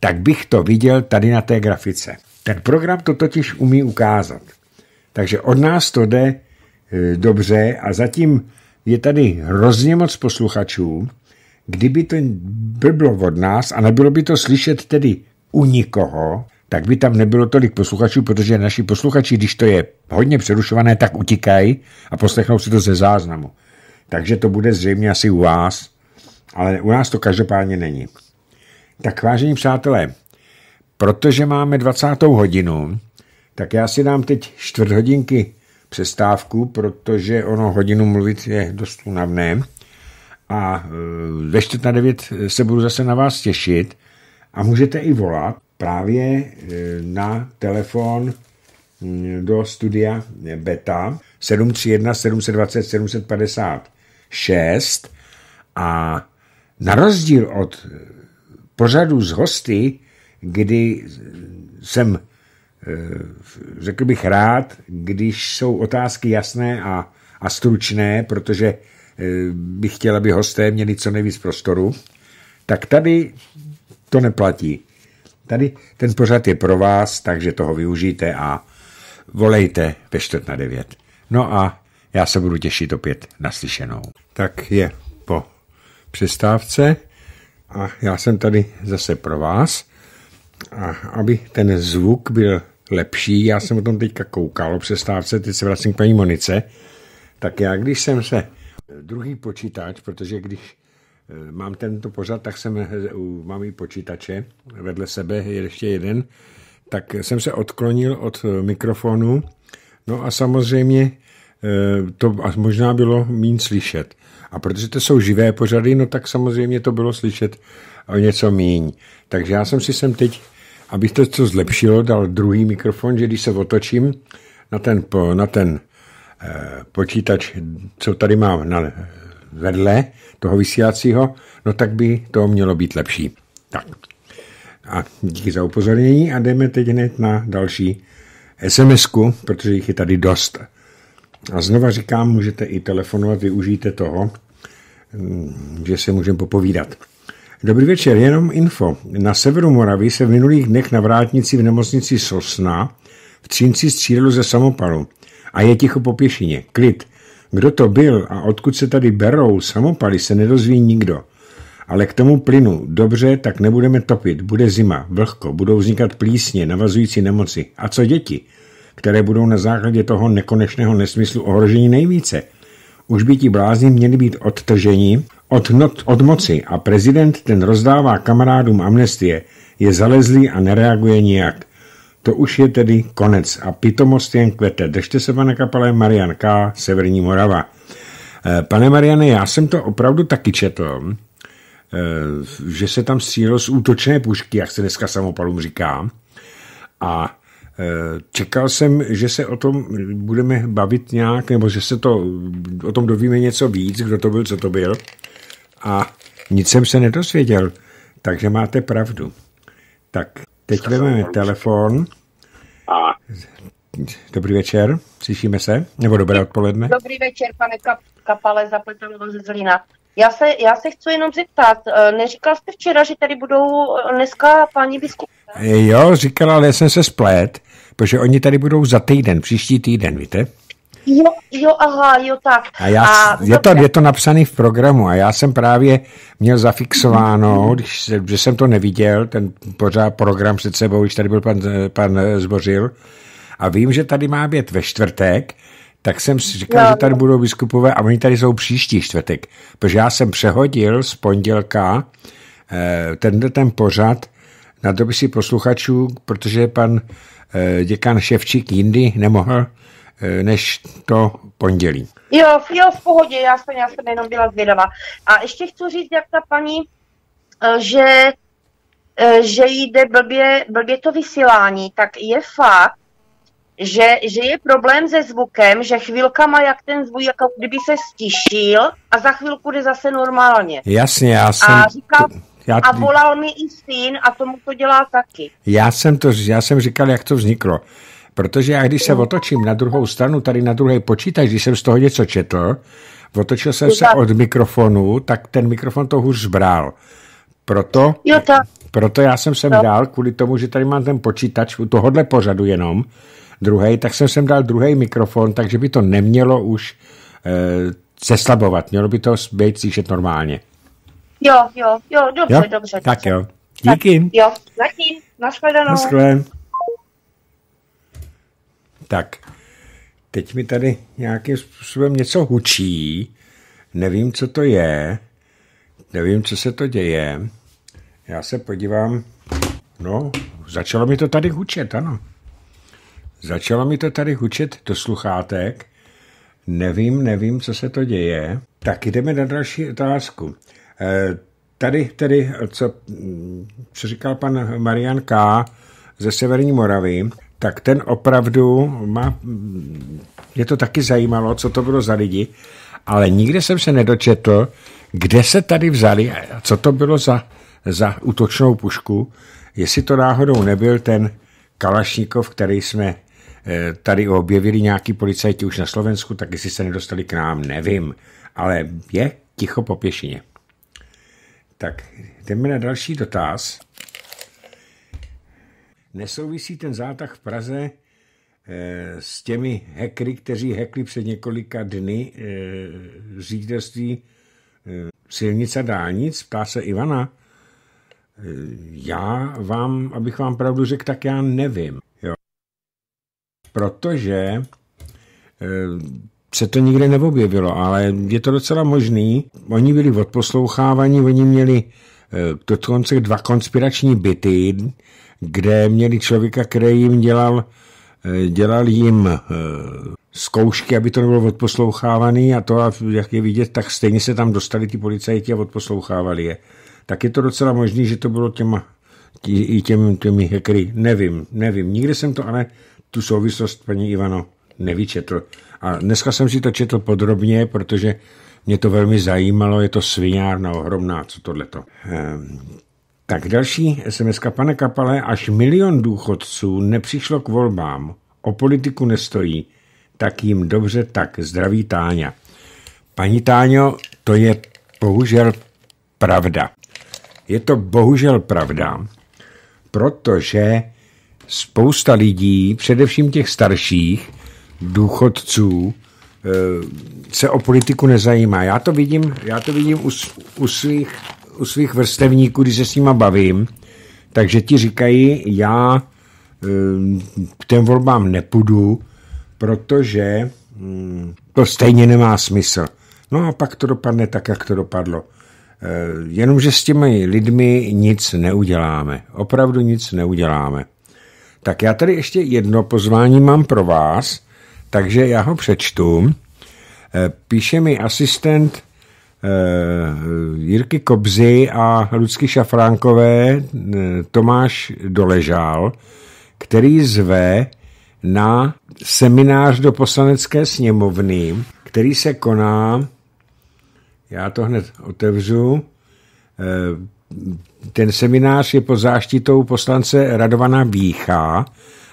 tak bych to viděl tady na té grafice. Ten program to totiž umí ukázat. Takže od nás to jde e, dobře a zatím je tady hrozně moc posluchačů, Kdyby to bylo od nás a nebylo by to slyšet tedy u nikoho, tak by tam nebylo tolik posluchačů, protože naši posluchači, když to je hodně přerušované, tak utíkají a poslechnou si to ze záznamu. Takže to bude zřejmě asi u vás, ale u nás to každopádně není. Tak vážení přátelé, protože máme 20. hodinu, tak já si dám teď čtvrt hodinky přestávku, protože ono hodinu mluvit je dost unavné a e, ve čtvrt na devět se budu zase na vás těšit a můžete i volat právě e, na telefon mm, do studia Beta 731 720 756 a na rozdíl od pořadu z hosty, kdy jsem, e, řekl bych rád, když jsou otázky jasné a, a stručné, protože Eh, bych chtěl, aby hosté měli co nejvíc prostoru, tak tady to neplatí. Tady ten pořad je pro vás, takže toho využijte a volejte ve čtvrt na devět. No a já se budu těšit opět naslyšenou. Tak je po přestávce a já jsem tady zase pro vás. A aby ten zvuk byl lepší, já jsem o tom teďka koukal o přestávce, teď se vracím k paní Monice, tak já když jsem se druhý počítač, protože když eh, mám tento pořad, tak jsem, eh, mám i počítače vedle sebe, je ještě jeden, tak jsem se odklonil od eh, mikrofonu, no a samozřejmě to možná bylo mín slyšet. A protože to jsou živé pořady, no tak samozřejmě to bylo slyšet o něco míň. Takže já jsem si sem teď, abych to co zlepšilo, dal druhý mikrofon, že když se otočím na ten, na ten Eh, počítač, co tady mám na, vedle toho vysílacího, no tak by to mělo být lepší. Tak. A díky za upozornění a jdeme teď hned na další sms protože jich je tady dost. A znova říkám, můžete i telefonovat, využijte toho, mm, že se můžeme popovídat. Dobrý večer, jenom info. Na severu Moravy se v minulých dnech na vrátnici v nemocnici Sosna v Třinci střílelo ze samopalu. A je ticho po pěšině. Klid. Kdo to byl a odkud se tady berou samopaly, se nedozví nikdo. Ale k tomu plynu, dobře, tak nebudeme topit, bude zima, vlhko, budou vznikat plísně, navazující nemoci. A co děti, které budou na základě toho nekonečného nesmyslu ohroženi nejvíce? Už by ti blázni měli být odtrženi od, not, od moci a prezident ten rozdává kamarádům amnestie, je zalezlý a nereaguje nijak. To už je tedy konec a pitomost jen kvete. Držte se, pane kapale, Marian K., Severní Morava. E, pane Mariane, já jsem to opravdu taky četl, e, že se tam střílelo z útočné pušky, jak se dneska samopalům říká. A e, čekal jsem, že se o tom budeme bavit nějak, nebo že se to, o tom dovíme něco víc, kdo to byl, co to byl. A nic jsem se nedosvěděl, takže máte pravdu. Tak Teď vezmeme telefon. A... Dobrý večer, slyšíme se, nebo dobré odpoledne. Dobrý večer, pane Kapale, zapletám ze Zlína. Já se, já se chci jenom zeptat, eh, neříkal jste včera, že tady budou eh, dneska paní biskupy? Eh, jo, říkala, ale jsem se splet, protože oni tady budou za týden, příští týden, víte? Jo, jo, aha, jo, tak. A já, a, je, to, je to napsané v programu a já jsem právě měl zafixováno, když, že jsem to neviděl, ten pořád program před sebou, když tady byl pan, pan Zbořil, a vím, že tady má být ve čtvrtek, tak jsem si říkal, no, že tady budou biskupové a oni tady jsou příští čtvrtek, protože já jsem přehodil z pondělka ten, eh, tenhle ten pořad na dopisy posluchačů, protože pan eh, děkan Ševčík jindy nemohl Eh, než to pondělí. Jo, jo, v pohodě, já jsem, já jsem jenom byla zvědavá. A ještě chci říct, jak ta paní, eh, že, eh, že jde blbě, blbě to vysílání, tak je fakt, že, že je problém se zvukem, že chvilkama, jak ten zvuk, jako kdyby se stišil a za chvilku jde zase normálně. Jasně, já jsem... A říkal, já... A volal mi i syn a tomu to dělá taky. Já jsem to, já jsem říkal, jak to vzniklo. Protože já, když se otočím na druhou stranu, tady na druhý počítač, když jsem z toho něco četl, otočil jsem se od mikrofonu, tak ten mikrofon to hůř zbral. Proto, proto já jsem sem dal, kvůli tomu, že tady mám ten počítač u tohohle pořadu jenom, druhý, tak jsem sem dal druhý mikrofon, takže by to nemělo už e, zeslabovat. Mělo by to být slyšet normálně. Jo, jo, jo, dobře, jo? dobře. Tak dobře. jo. Díky. Tak, jo, zatím. Naschledanou. Naschledanou. Tak, teď mi tady nějakým způsobem něco hučí, nevím, co to je, nevím, co se to děje. Já se podívám, no, začalo mi to tady hučet, ano. Začalo mi to tady hučet do sluchátek, nevím, nevím, co se to děje. Tak jdeme na další otázku. Eh, tady, tedy, co, hm, co říkal pan Marian K. ze Severní Moravy, tak ten opravdu má, je to taky zajímalo, co to bylo za lidi, ale nikde jsem se nedočetl, kde se tady vzali, co to bylo za, za útočnou pušku, jestli to náhodou nebyl ten Kalašníkov, který jsme eh, tady objevili nějaký policajti už na Slovensku, tak jestli se nedostali k nám, nevím. Ale je ticho po pěšině. Tak jdeme na další dotaz nesouvisí ten zátah v Praze eh, s těmi hekry, kteří hekli před několika dny eh, ředitelství eh, silnice dálnic? Ptá se Ivana. Já vám, abych vám pravdu řekl, tak já nevím. Jo. Protože se to nikde neobjevilo, ale je to docela možný. Oni byli odposlouchávaní, oni měli dokonce dva konspirační byty, kde měli člověka, který jim dělal, eh, dělal jim eh, zkoušky, aby to nebylo odposlouchávaný a to, jak je vidět, tak stejně se tam dostali ty policajti a odposlouchávali je. Tak je to docela možný, že to bylo těma, tě, i těm, těmi hackery. Nevím, nevím. Nikdy jsem to ale tu souvislost, paní Ivano, nevyčetl. A dneska jsem si to četl podrobně, protože mě to velmi zajímalo, je to sviňárna ohromná, co tohleto. Ehm, tak další sms -ka. Pane Kapale, až milion důchodců nepřišlo k volbám, o politiku nestojí, tak jim dobře tak. Zdraví Táňa. Paní Táňo, to je bohužel pravda. Je to bohužel pravda, protože spousta lidí, především těch starších důchodců, eh, se o politiku nezajímá. Já to vidím, já to vidím u, u svých u svých vrstevníků, když se s nima bavím, takže ti říkají, já eh, k těm volbám nepůjdu, protože hm, to stejně nemá smysl. No a pak to dopadne tak, jak to dopadlo. Eh, jenomže s těmi lidmi nic neuděláme. Opravdu nic neuděláme. Tak já tady ještě jedno pozvání mám pro vás, takže já ho přečtu. Eh, píše mi asistent Eh, Jirky Kobzy a Lucky Šafránkové eh, Tomáš Doležál, který zve na seminář do poslanecké sněmovny, který se koná, já to hned otevřu, eh, ten seminář je pod záštitou poslance Radovaná výchá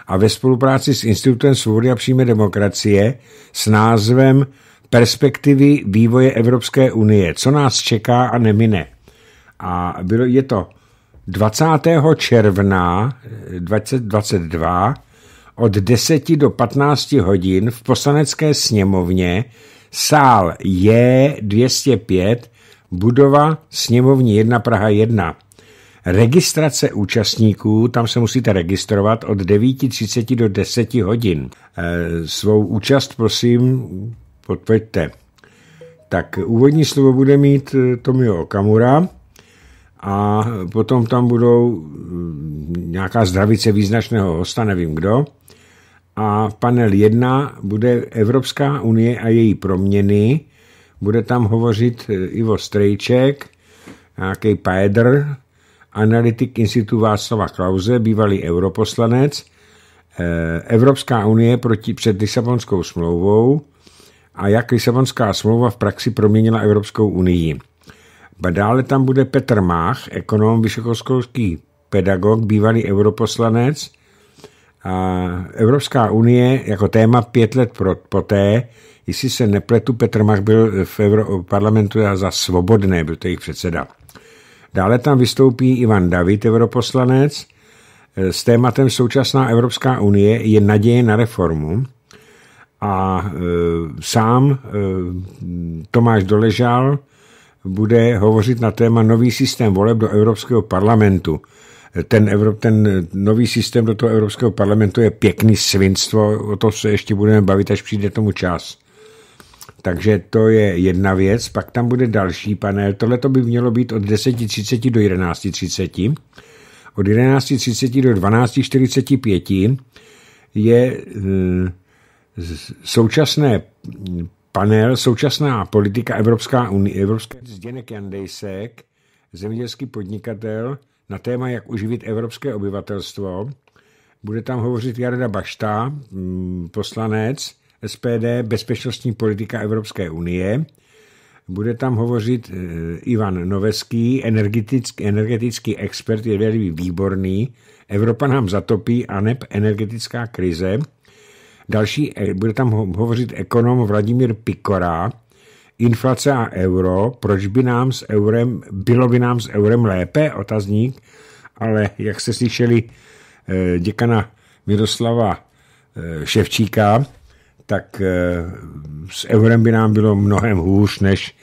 a ve spolupráci s Institutem svobody a přímé demokracie s názvem perspektivy vývoje Evropské unie, co nás čeká a nemine. A bylo, je to 20. června 2022 eh, od 10 do 15 hodin v poslanecké sněmovně sál J205 budova sněmovní 1 Praha 1. Registrace účastníků, tam se musíte registrovat od 9.30 do 10 hodin. Eh, svou účast prosím potvrďte. Tak úvodní slovo bude mít eh, Tomio Okamura a potom tam budou mm, nějaká zdravice význačného hosta, nevím kdo. A panel 1 bude Evropská unie a její proměny. Bude tam hovořit eh, Ivo Strejček, nějaký Paedr, analytik Institutu Václava Klauze, bývalý europoslanec, eh, Evropská unie proti, před Lisabonskou smlouvou, a jak Lisabonská smlouva v praxi proměnila Evropskou unii. Dále tam bude Petr Mách, ekonom, vysokoškolský pedagog, bývalý europoslanec. A Evropská unie jako téma pět let poté, jestli se nepletu, Petr Mach byl v parlamentu za svobodné, byl to jejich předseda. Dále tam vystoupí Ivan David, europoslanec, e, s tématem Současná Evropská unie je naděje na reformu a e, sám e, Tomáš Doležal bude hovořit na téma nový systém voleb do Evropského parlamentu. E, ten, Evrop, ten nový systém do toho Evropského parlamentu je pěkný svinstvo, o to se ještě budeme bavit, až přijde tomu čas. Takže to je jedna věc, pak tam bude další panel, tohle to by mělo být od 10.30 do 11.30. Od 11.30 do 12.45 je e, současné panel Současná politika Evropská unie, Evropské Zděnek Jandejsek, zemědělský podnikatel, na téma, jak uživit evropské obyvatelstvo. Bude tam hovořit Jarda Bašta, mm, poslanec SPD, bezpečnostní politika Evropské unie. Bude tam hovořit e, Ivan Noveský, energetický, energetický expert, je velmi výborný. Evropa nám zatopí a energetická krize. Další, e, bude tam hovořit ekonom Vladimír Pikora, inflace a euro, proč by nám s eurem, bylo by nám s eurem lépe, otazník, ale jak se slyšeli e, děkana Miroslava e, Ševčíka, tak s eurem by nám bylo mnohem hůř, než,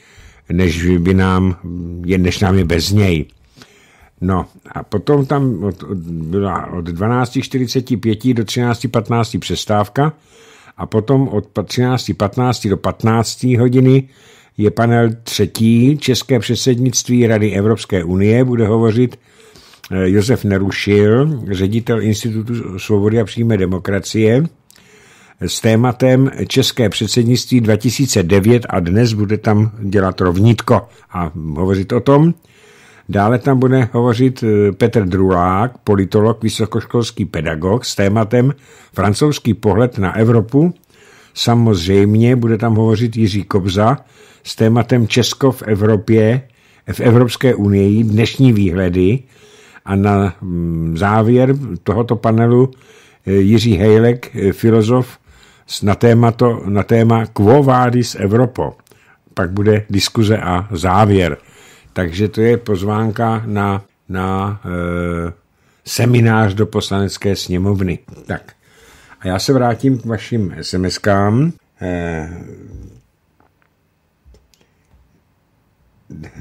než by nám, než nám je bez něj. No a potom tam od, od, byla od 12.45 do 13.15 přestávka a potom od 13.15 do 15. hodiny je panel třetí České předsednictví Rady Evropské unie. Bude hovořit eh, Josef Nerušil, ředitel Institutu svobody a přímé demokracie s tématem České předsednictví 2009 a dnes bude tam dělat rovnítko a hovořit o tom. Dále tam bude hovořit eh, Petr Drulák, politolog, vysokoškolský pedagog s tématem francouzský pohled na Evropu. Samozřejmě bude tam hovořit Jiří Kobza s tématem Česko v Evropě, v Evropské unii, dnešní výhledy. A na mm, závěr tohoto panelu eh, Jiří Hejlek, eh, filozof, na, témato, na téma Quo vadis Evropo. Pak bude diskuze a závěr. Takže to je pozvánka na, na e, seminář do poslanecké sněmovny. Tak. A já se vrátím k vašim SMS-kám. E, eh,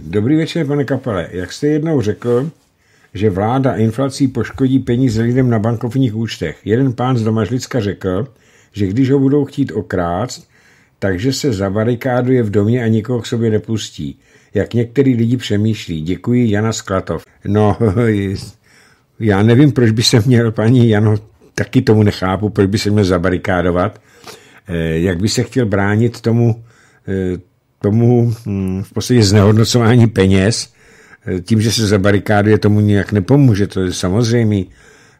Dobrý večer, pane Kapele. Jak jste jednou řekl, že vláda inflací poškodí peníze lidem na bankovních účtech. Jeden pán z Domažlicka řekl, že když ho budou chtít okrást, takže se zabarikáduje v domě a nikoho k sobě nepustí jak některý lidi přemýšlí. Děkuji, Jana Sklatov. No, já nevím, proč by se měl, paní Jano, taky tomu nechápu, proč by se měl zabarikádovat, eh, jak by se chtěl bránit tomu, eh, tomu hm, v podstatě znehodnocování peněz, eh, tím, že se zabarikáduje, tomu nějak nepomůže, to je samozřejmé,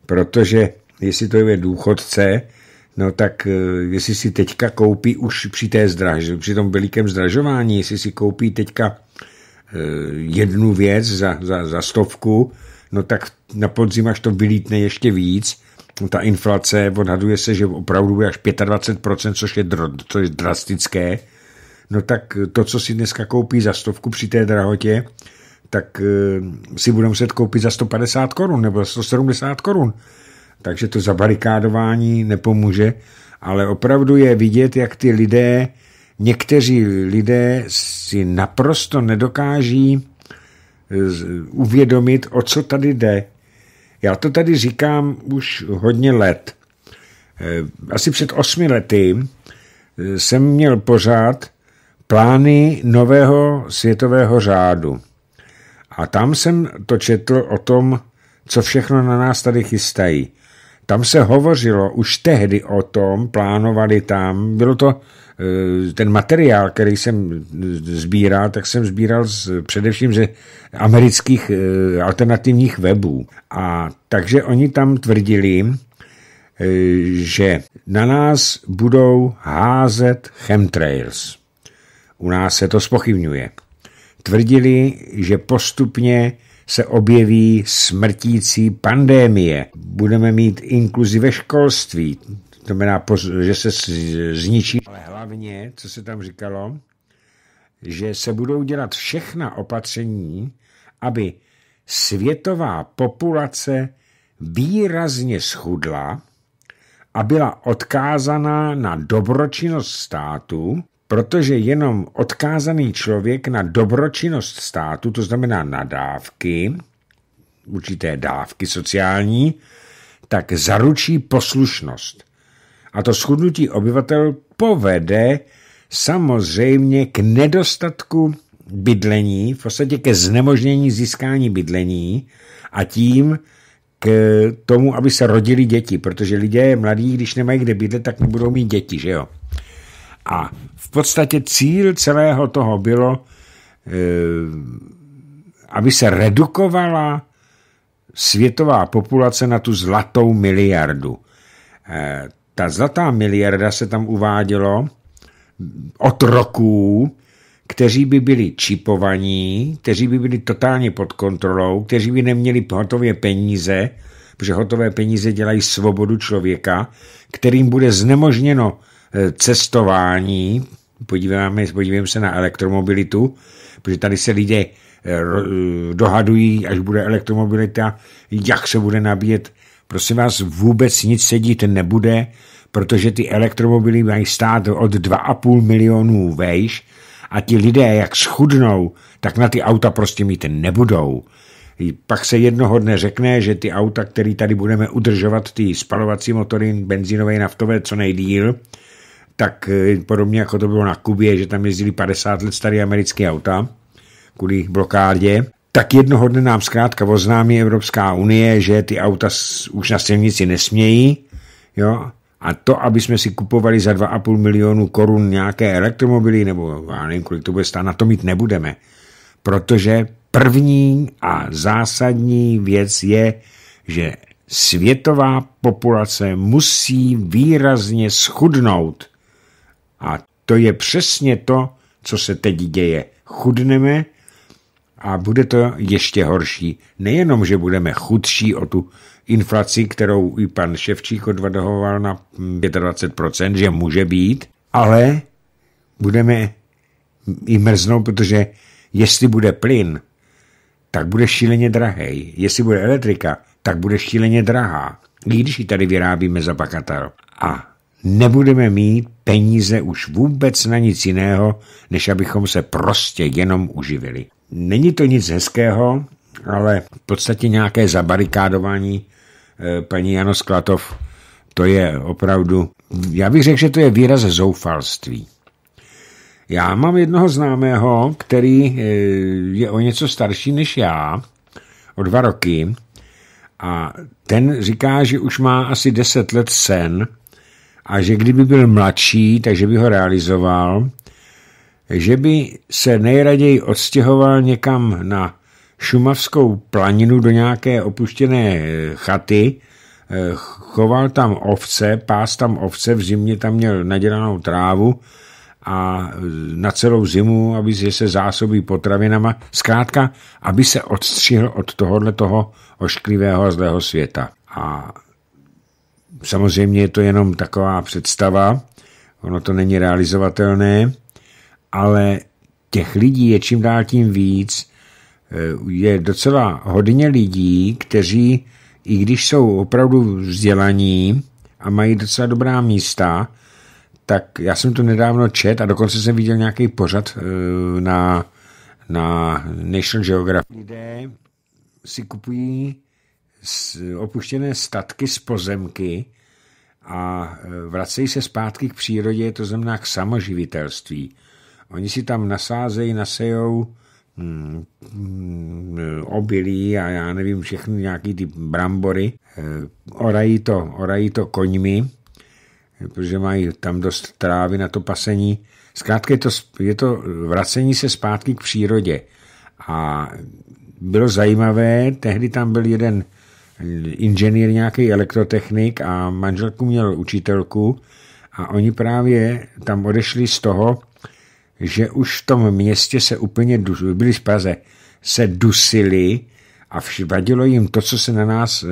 protože jestli to je důchodce, No tak eh, jestli si teďka koupí už při té zdraž, při tom velikém zdražování, jestli si koupí teďka eh, jednu věc za, za, za stovku, no tak na podzim až to vylítne ještě víc. No ta inflace odhaduje se, že opravdu bude až 25%, což je, což je drastické. No tak eh, to, co si dneska koupí za stovku při té drahotě, tak si budeme muset koupit za 150 korun nebo za 170 korun takže to zabarikádování nepomůže, ale opravdu je vidět, jak ty lidé, někteří lidé si naprosto nedokáží eh, uvědomit, o co tady jde. Já to tady říkám už hodně let. Eh, asi před osmi lety eh, jsem měl pořád plány nového světového řádu. A tam jsem to četl o tom, co všechno na nás tady chystají. Tam se hovořilo už tehdy o tom, plánovali tam, bylo to e, ten materiál, který jsem sbíral, tak jsem sbíral z, především ze amerických e, alternativních webů. A takže oni tam tvrdili, e, že na nás budou házet chemtrails. U nás se to spochybňuje. Tvrdili, že postupně se objeví smrtící pandémie. Budeme mít inkluzi ve školství, to znamená, že se zničí. Ale hlavně, co se tam říkalo, že se budou dělat všechna opatření, aby světová populace výrazně schudla a byla odkázaná na dobročinnost státu, protože jenom odkázaný člověk na dobročinnost státu, to znamená na dávky, určité dávky sociální, tak zaručí poslušnost. A to schudnutí obyvatel povede samozřejmě k nedostatku bydlení, v podstatě ke znemožnění získání bydlení a tím k tomu, aby se rodili děti, protože lidé mladí, když nemají kde bydlet, tak nebudou mít děti, že jo? A v podstatě cíl celého toho bylo, eh, aby se redukovala světová populace na tu zlatou miliardu. Eh, ta zlatá miliarda se tam uvádělo od roků, kteří by byli čipovaní, kteří by byli totálně pod kontrolou, kteří by neměli hotové peníze, protože hotové peníze dělají svobodu člověka, kterým bude znemožněno Eh, cestování, podíváme, podívejme se na elektromobilitu, protože tady se lidé eh, eh, dohadují, až bude elektromobilita, jak se bude nabíjet. Prosím vás, vůbec nic sedít nebude, protože ty elektromobily mají stát od 2,5 milionů vejš a ti lidé, jak schudnou, tak na ty auta prostě mít nebudou. Pak se jednoho dne řekne, že ty auta, které tady budeme udržovat, ty spalovací motory, benzinové, naftové, co nejdíl, tak eh, podobně jako to bylo na Kubě, že tam jezdili 50 let staré americké auta kvůli blokádě, tak jednoho dne nám zkrátka oznámí Evropská unie, že ty auta už na silnici nesmějí, jo, a to, aby jsme si kupovali za 2,5 milionu korun nějaké elektromobily, nebo já nevím, kolik to bude stát, na to mít nebudeme. Protože první a zásadní věc je, že světová populace musí výrazně schudnout, a to je přesně to, co se teď děje. Chudneme a bude to ještě horší. Nejenom, že budeme chudší o tu inflaci, kterou i pan Ševčík odvadohoval na 25%, že může být, ale budeme i mrznout, protože jestli bude plyn, tak bude šíleně drahý. Jestli bude elektrika, tak bude šíleně drahá. I když ji tady vyrábíme za pakatel. A nebudeme mít peníze už vůbec na nic jiného, než abychom se prostě jenom uživili. Není to nic hezkého, ale v podstatě nějaké zabarikádování eh, paní Jano Sklatov, to je opravdu, já bych řekl, že to je výraz zoufalství. Já mám jednoho známého, který eh, je o něco starší než já, o dva roky, a ten říká, že už má asi deset let sen, a že kdyby byl mladší, takže by ho realizoval, že by se nejraději odstěhoval někam na šumavskou planinu do nějaké opuštěné eh, chaty, eh, choval tam ovce, pás tam ovce, v zimě tam měl nadělanou trávu a eh, na celou zimu, aby se zásobí potravinama, zkrátka, aby se odstřihl od tohohle toho ošklivého zlého světa. A Samozřejmě je to jenom taková představa, ono to není realizovatelné, ale těch lidí je čím dál tím víc. Eh, je docela hodně lidí, kteří, i když jsou opravdu vzdělaní a mají docela dobrá místa, tak já jsem to nedávno čet a dokonce jsem viděl nějaký pořad eh, na, na National Geographic. Lidé si kupují opuštěné statky z pozemky a e, vracejí se zpátky k přírodě, to znamená k samoživitelství. Oni si tam nasázejí, nasejou hmm, hmm, obilí a já nevím, všechny nějaký ty brambory. E, orají to, orají to koňmi, protože mají tam dost trávy na to pasení. Zkrátka je to, je to vracení se zpátky k přírodě. A bylo zajímavé, tehdy tam byl jeden inženýr nějaký elektrotechnik a manželku měl učitelku a oni právě tam odešli z toho, že už v tom městě se úplně dusili, byli z Praze, se dusili a vadilo jim to, co se na nás e,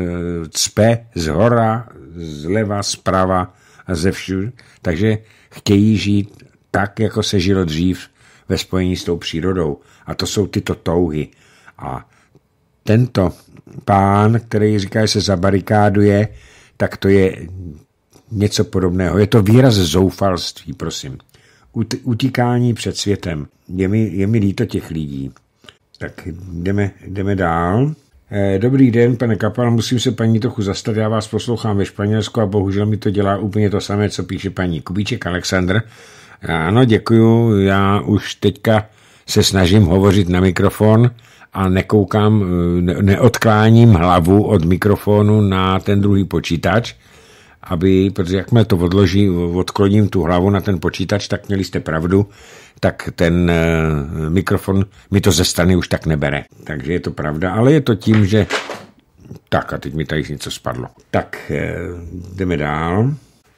cpe z hora, zleva, zprava a ze všude. Takže chtějí žít tak, jako se žilo dřív ve spojení s tou přírodou. A to jsou tyto touhy. A tento pán, který říká, že se zabarikáduje, tak to je něco podobného. Je to výraz zoufalství, prosím. Utíkání před světem. Je mi, je mi líto těch lidí. Tak jdeme, jdeme dál. Eh, dobrý den, pane Kapal, musím se paní trochu zastat, já vás poslouchám ve Španělsku a bohužel mi to dělá úplně to samé, co píše paní Kubíček Aleksandr. Ano, děkuju, já už teďka se snažím hovořit na mikrofon, a nekoukám, eh, neodkláním hlavu od mikrofonu na ten druhý počítač, aby, protože jakmile to odloží, odkloním tu hlavu na ten počítač, tak měli jste pravdu, tak ten eh, mikrofon mi to ze strany už tak nebere. Takže je to pravda, ale je to tím, že... Tak a teď mi tady něco spadlo. Tak, eh, jdeme dál.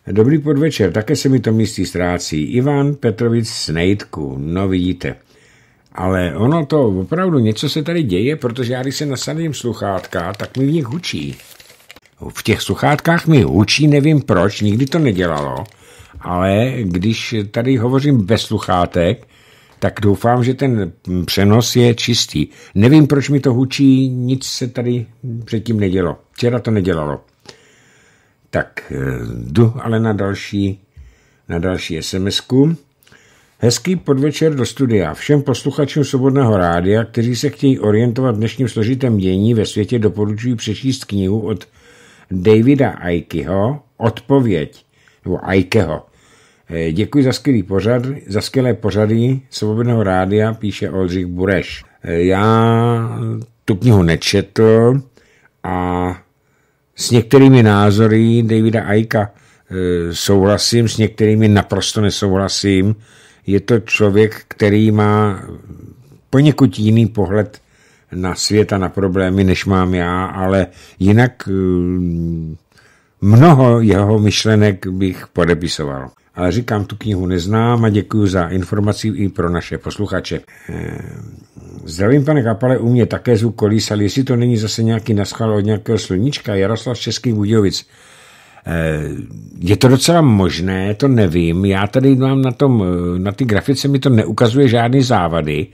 Dobrý podvečer, také se mi to místí ztrácí. Ivan Petrovic Snejtku, no vidíte. Ale ono to opravdu něco se tady děje, protože já když se nasadím sluchátka, tak mi v nich hučí. V těch sluchátkách mi hučí, nevím proč, nikdy to nedělalo, ale když tady hovořím bez sluchátek, tak doufám, že ten přenos je čistý. Nevím, proč mi to hučí, nic se tady předtím nedělo. Včera to nedělalo. Tak eh, jdu ale na další, na další SMS-ku. Hezký podvečer do studia všem posluchačům Svobodného rádia, kteří se chtějí orientovat v dnešním složitém dění ve světě, doporučuji přečíst knihu od Davida Aikyho Odpověď, nebo Aikeho. Eh, děkuji za skvělý pořad, za skvělé pořady Svobodného rádia, píše Oldřich Bureš. Eh, já tu knihu nečetl a s některými názory Davida Aika eh, souhlasím, s některými naprosto nesouhlasím je to člověk, který má poněkud jiný pohled na svět a na problémy, než mám já, ale jinak mm, mnoho jeho myšlenek bych podepisoval. Ale říkám, tu knihu neznám a děkuji za informaci i pro naše posluchače. Eh, zdravím, pane Kapale, u mě také zvuk kolísal, jestli to není zase nějaký naschal od nějakého sluníčka. Jaroslav z Českých Budějovic. Eh, je to docela možné, to nevím. Já tady mám na tom, eh, na ty grafice mi to neukazuje žádný závady,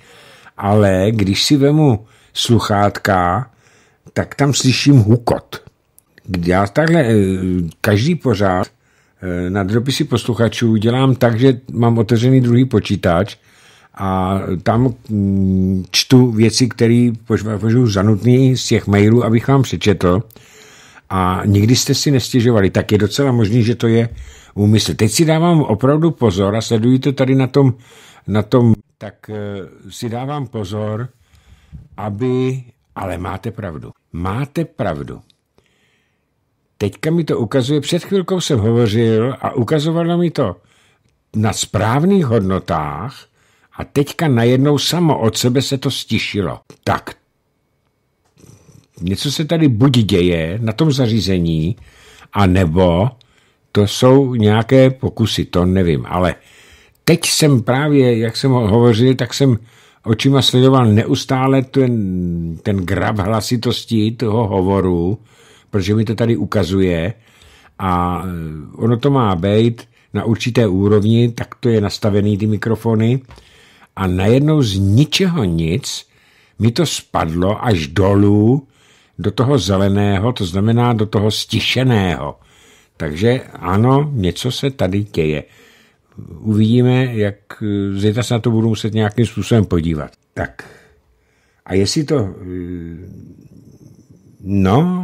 ale když si vemu sluchátka, tak tam slyším hukot. Já takhle eh, každý pořád na dopisy posluchačů dělám tak, že mám otevřený druhý počítač a tam mm, čtu věci, které považuji za nutné z těch mailů, abych vám přečetl a nikdy jste si nestěžovali, tak je docela možný, že to je úmysl. Teď si dávám opravdu pozor a sleduji to tady na tom, na tom tak eh, si dávám pozor, aby... Ale máte pravdu. Máte pravdu. Teďka mi to ukazuje, před chvilkou jsem hovořil a ukazovalo mi to na správných hodnotách a teďka najednou samo od sebe se to stišilo. Tak něco se tady buď děje na tom zařízení, anebo to jsou nějaké pokusy, to nevím. Ale teď jsem právě, jak jsem hovořil, tak jsem očima sledoval neustále ten, ten grab hlasitosti toho hovoru, protože mi to tady ukazuje a eh, ono to má být na určité úrovni, tak to je nastavený ty mikrofony a najednou z ničeho nic mi to spadlo až dolů do toho zeleného, to znamená do toho stišeného. Takže ano, něco se tady děje. Uvidíme, jak zítra se na to budu muset nějakým způsobem podívat. Tak. A jestli to... Eh, no,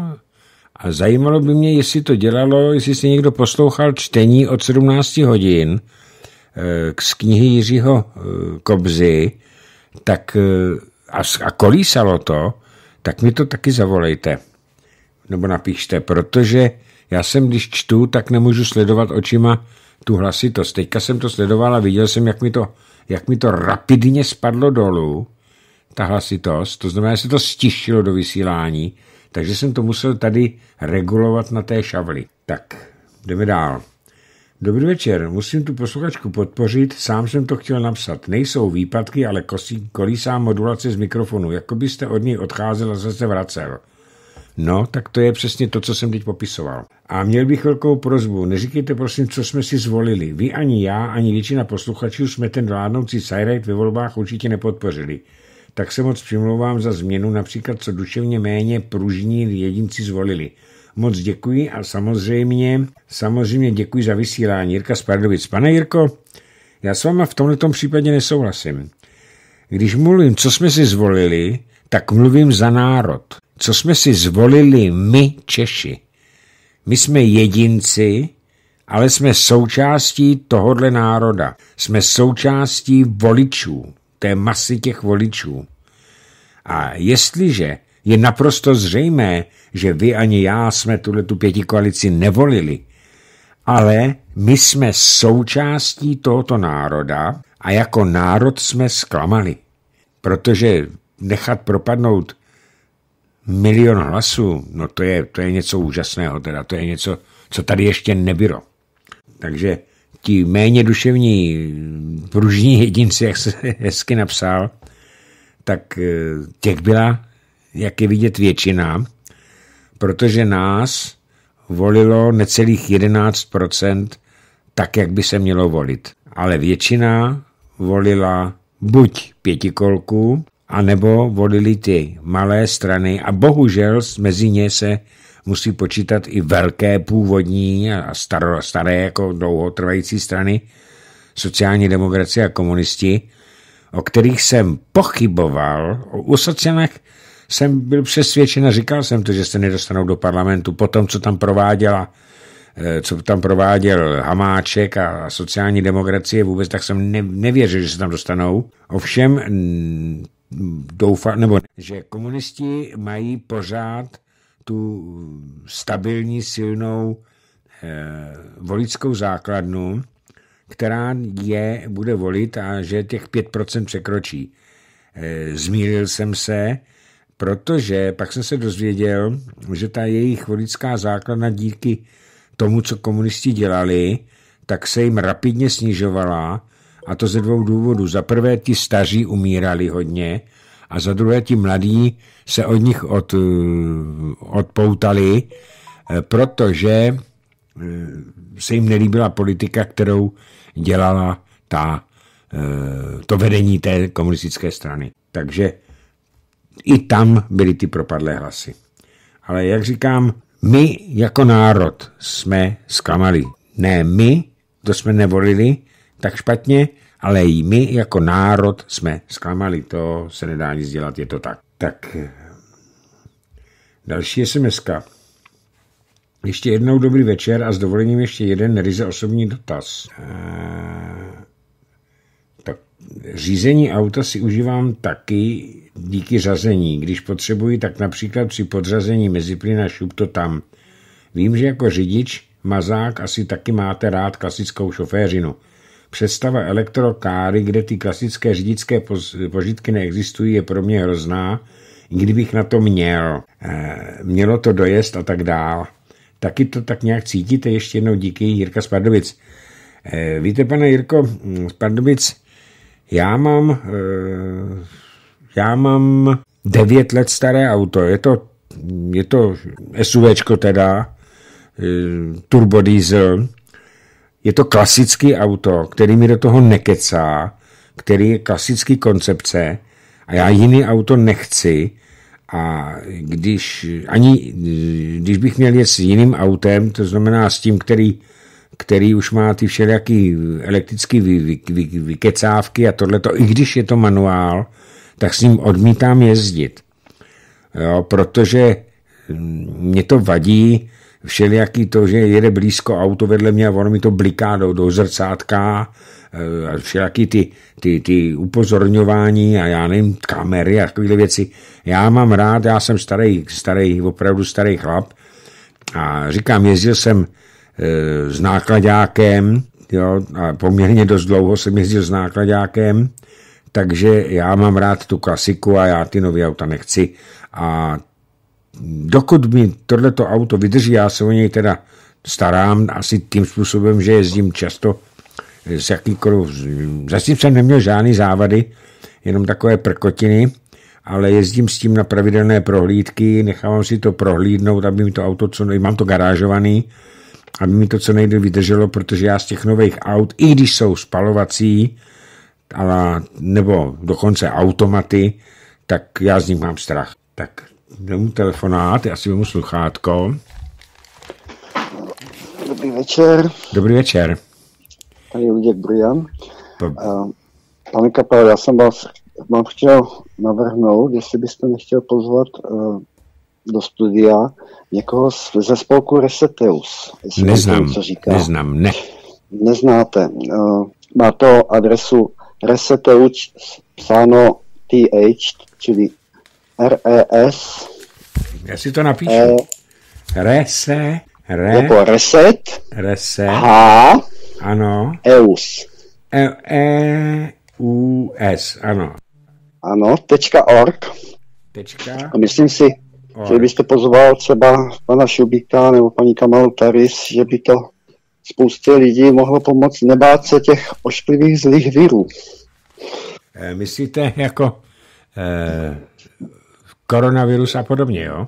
a zajímalo by mě, jestli to dělalo, jestli si někdo poslouchal čtení od 17 hodin eh, z knihy Jiřího eh, Kobzy, tak a, a kolísalo to, tak mi to taky zavolejte. Nebo napíšte, protože já jsem, když čtu, tak nemůžu sledovat očima tu hlasitost. Teďka jsem to sledoval a viděl jsem, jak mi to, jak mi to rapidně spadlo dolů, ta hlasitost. To znamená, že se to stišilo do vysílání, takže jsem to musel tady regulovat na té šavli. Tak, jdeme dál. Dobrý večer, musím tu posluchačku podpořit, sám jsem to chtěl napsat. Nejsou výpadky, ale kosí, kolísá modulace z mikrofonu, jako byste od něj odcházel a zase vracel. No, tak to je přesně to, co jsem teď popisoval. A měl bych velkou prozbu. Neříkejte prosím, co jsme si zvolili. Vy ani já, ani většina posluchačů jsme ten vládnoucí sajrejt ve volbách určitě nepodpořili. Tak se moc přimlouvám za změnu, například co duševně méně pružní jedinci zvolili – moc děkuji a samozřejmě, samozřejmě děkuji za vysílání Jirka z Pardubic. Pane Jirko, já s váma v tomto případě nesouhlasím. Když mluvím, co jsme si zvolili, tak mluvím za národ. Co jsme si zvolili my Češi. My jsme jedinci, ale jsme součástí tohodle národa. Jsme součástí voličů, té masy těch voličů. A jestliže je naprosto zřejmé, že vy ani já jsme tuhle tu pětikoalici nevolili, ale my jsme součástí tohoto národa a jako národ jsme zklamali. Protože nechat propadnout milion hlasů, no to je, to je něco úžasného, teda to je něco, co tady ještě nebylo. Takže ti méně duševní pružní jedinci, jak se hezky napsal, tak eh, těch byla jak je vidět většina, protože nás volilo necelých 11% tak, jak by se mělo volit. Ale většina volila buď pětikolku, anebo volili ty malé strany a bohužel mezi ně se musí počítat i velké původní a staro, staré jako dlouhotrvající strany, sociální demokracie a komunisti, o kterých jsem pochyboval. O, o sociálních jsem byl přesvědčen a říkal jsem to, že se nedostanou do parlamentu po tom, co tam prováděla eh, co tam prováděl Hamáček a sociální demokracie vůbec, tak jsem nevěřil, že se tam dostanou. Ovšem mm, doufám, nebo že komunisti mají pořád tu stabilní, silnou eh, volickou základnu, která je bude volit a že těch 5% překročí. Eh, zmíril jsem se, protože pak jsem se dozvěděl, že ta jejich voličská základna díky tomu, co komunisti dělali, tak se jim rapidně snižovala a to ze dvou důvodů. Za prvé ti staří umírali hodně a za druhé ti mladí se od nich od, odpoutali, protože eh, se jim nelíbila politika, kterou dělala ta, eh, to vedení té komunistické strany. Takže i tam byly ty propadlé hlasy. Ale jak říkám, my jako národ jsme zklamali. Ne my, to jsme nevolili tak špatně, ale i my jako národ jsme zklamali. To se nedá nic dělat, je to tak. Tak eh, další sms -ka. Ještě jednou dobrý večer a s dovolením ještě jeden ryze osobní dotaz. Eh, Řízení auta si užívám taky díky řazení. Když potřebuji, tak například při podřazení meziplina šup to tam. Vím, že jako řidič, mazák asi taky máte rád klasickou šoféřinu. Představa elektrokáry, kde ty klasické řidičské požitky neexistují, je pro mě hrozná, i kdybych na to měl. Eh, mělo to dojezd a tak dál. Taky to tak nějak cítíte. Ještě jednou díky, Jirka Spardovic. Eh, víte, pane Jirko, hm, Spardovic, já mám, eh, já mám 9 let staré auto, je to, je to SUV, teda, eh, turbodiesel, je to klasický auto, který mi do toho nekecá, který je klasický koncepce a já jiný auto nechci a když, ani, když bych měl jet s jiným autem, to znamená s tím, který který už má ty všelijaký elektrické vy, vy, vy, vykecávky a tohleto, i když je to manuál, tak s ním odmítám jezdit. Jo, protože hm, mě to vadí všelijaký to, že jede blízko auto vedle mě a ono mi to bliká do, do zrcátka eh, a všelijaký ty, ty, ty upozorňování a já nevím, kamery a takovéhle věci. Já mám rád, já jsem starý, starý, opravdu starý chlap a říkám, jezdil jsem Eh, s nákladákem, jo, a poměrně dost dlouho jsem jezdil s nákladákem, takže já mám rád tu klasiku a já ty nové auta nechci a dokud mi tohleto auto vydrží, já se o něj teda starám asi tím způsobem, že jezdím často s jakýkoliv, zatím jsem neměl žádný závady, jenom takové prkotiny, ale jezdím s tím na pravidelné prohlídky, nechávám si to prohlídnout, aby mi to auto co, mám to garážovaný, aby mi to co nejde vydrželo, protože já z těch nových aut, i když jsou spalovací, ale, nebo dokonce automaty, tak já z nich mám strach. Tak jdu telefonát, já si vemu sluchátko. Dobrý večer. Dobrý večer. Tady Luděk Brian. To... Eh, Pane Kapel, já jsem vás vám chtěl navrhnout, jestli byste nechtěl pozvat eh, do studia někoho ze spolku Reseteus. Neznám, co říká. neznám, ne. Neznáte. Eh, má to adresu Reseteus, psáno TH, čili RES. Já si to napíšu. E, rese, re, jako reset, reset, H, ano, EUS. E, e, U, S, ano. Ano, tečka org. Tečka. A myslím si, že byste pozval třeba pana Šubíka nebo paní Kamalu Taris, že by to spoustě lidí mohlo pomoct nebát se těch ošklivých zlých virů. Eh, myslíte jako eh, koronavirus a podobně, jo?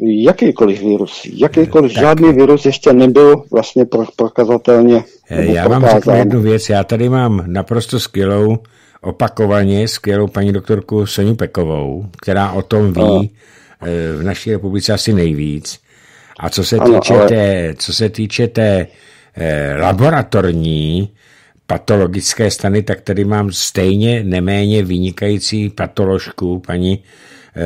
Jakýkoliv virus, jakýkoliv, eh, tak. žádný virus ještě nebyl vlastně pro, prokazatelně. Eh, já vám řeknu jednu věc, já tady mám naprosto skvělou, opakovaně skvělou paní doktorku Soniu Pekovou, která o tom ví, no Eh, v naší republice asi nejvíc. A co se týče, ale... té, co se týče té eh, laboratorní patologické stany, tak tady mám stejně neméně vynikající patoložku paní eh,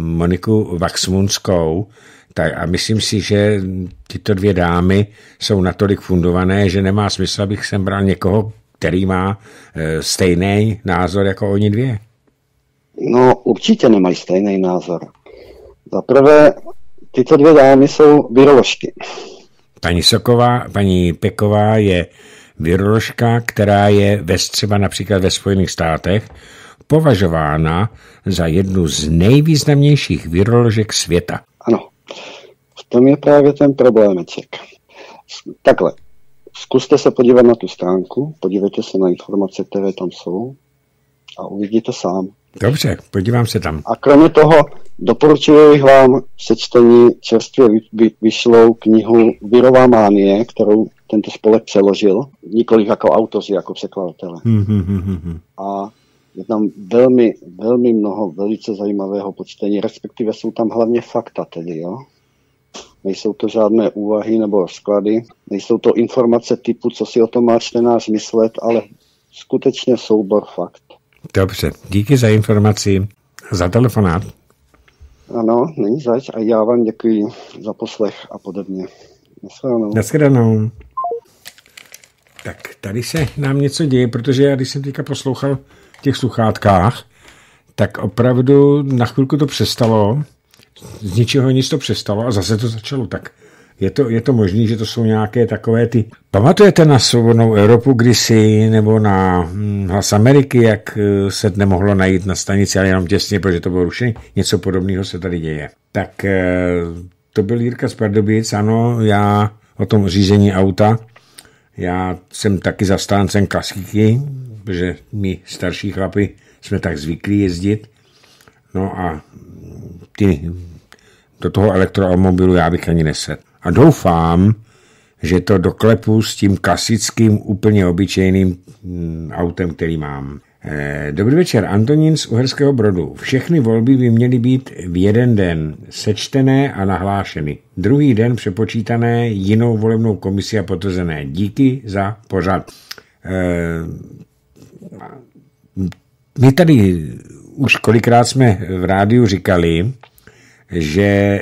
Moniku Vaxmunskou, tak a myslím si, že tyto dvě dámy jsou natolik fundované, že nemá smysl, abych sem bral někoho, který má e, stejný názor jako oni dvě. No, určitě nemají stejný názor. Za prvé, tyto dvě dámy jsou viroložky. Paní Soková, paní Peková je viroložka, která je ve, střeba například ve Spojených státech považována za jednu z nejvýznamnějších viroložek světa. Ano, v tom je právě ten problémeček. Takhle, zkuste se podívat na tu stránku, podívejte se na informace, které tam jsou a uvidíte sám. Dobře, podívám se tam. A kromě toho doporučuji vám sečtení čerstvě vy, vy, vyšlou knihu Virová mánie, kterou tento spolek přeložil, nikoliv jako autoři, jako překladatele. hmm. Hm, hm, hm, A je tam velmi, velmi mnoho velice zajímavého počtení, respektive jsou tam hlavně fakta tedy, jo? Nejsou to žádné úvahy nebo rozklady, nejsou to informace typu, co si o tom má čtenář myslet, ale skutečně soubor fakt. Dobře, díky za informaci, za telefonát. Ano, není zač a já vám děkuji za poslech a podobně. Naschledanou. Tak tady se nám něco děje, protože já když jsem teďka poslouchal v těch sluchátkách, tak opravdu na chvilku to přestalo, z ničeho nic to přestalo a zase to začalo. Tak je to, je to možné, že to jsou nějaké takové ty... Pamatujete na svobodnou Evropu kdysi, nebo na hm, hlas Ameriky, jak eh, se nemohlo najít na stanici, ale jenom těsně, protože to bylo rušené? Něco podobného se tady děje. Tak eh, to byl Jirka z Pardubic, ano, já o tom řízení auta. Já jsem taky zastáncem klasiky, protože my starší chlapi jsme tak zvyklí jezdit. No a ty do toho elektromobilu já bych ani neset a doufám, že to doklepu s tím klasickým, úplně obyčejným mm, autem, který mám. Eh, dobrý večer, Antonín z Uherského Brodu. Všechny volby by měly být v jeden den sečtené a nahlášeny. Druhý den přepočítané jinou volebnou komisi a potvrzené. Díky za pořad. Eh, my tady už kolikrát jsme v rádiu říkali, že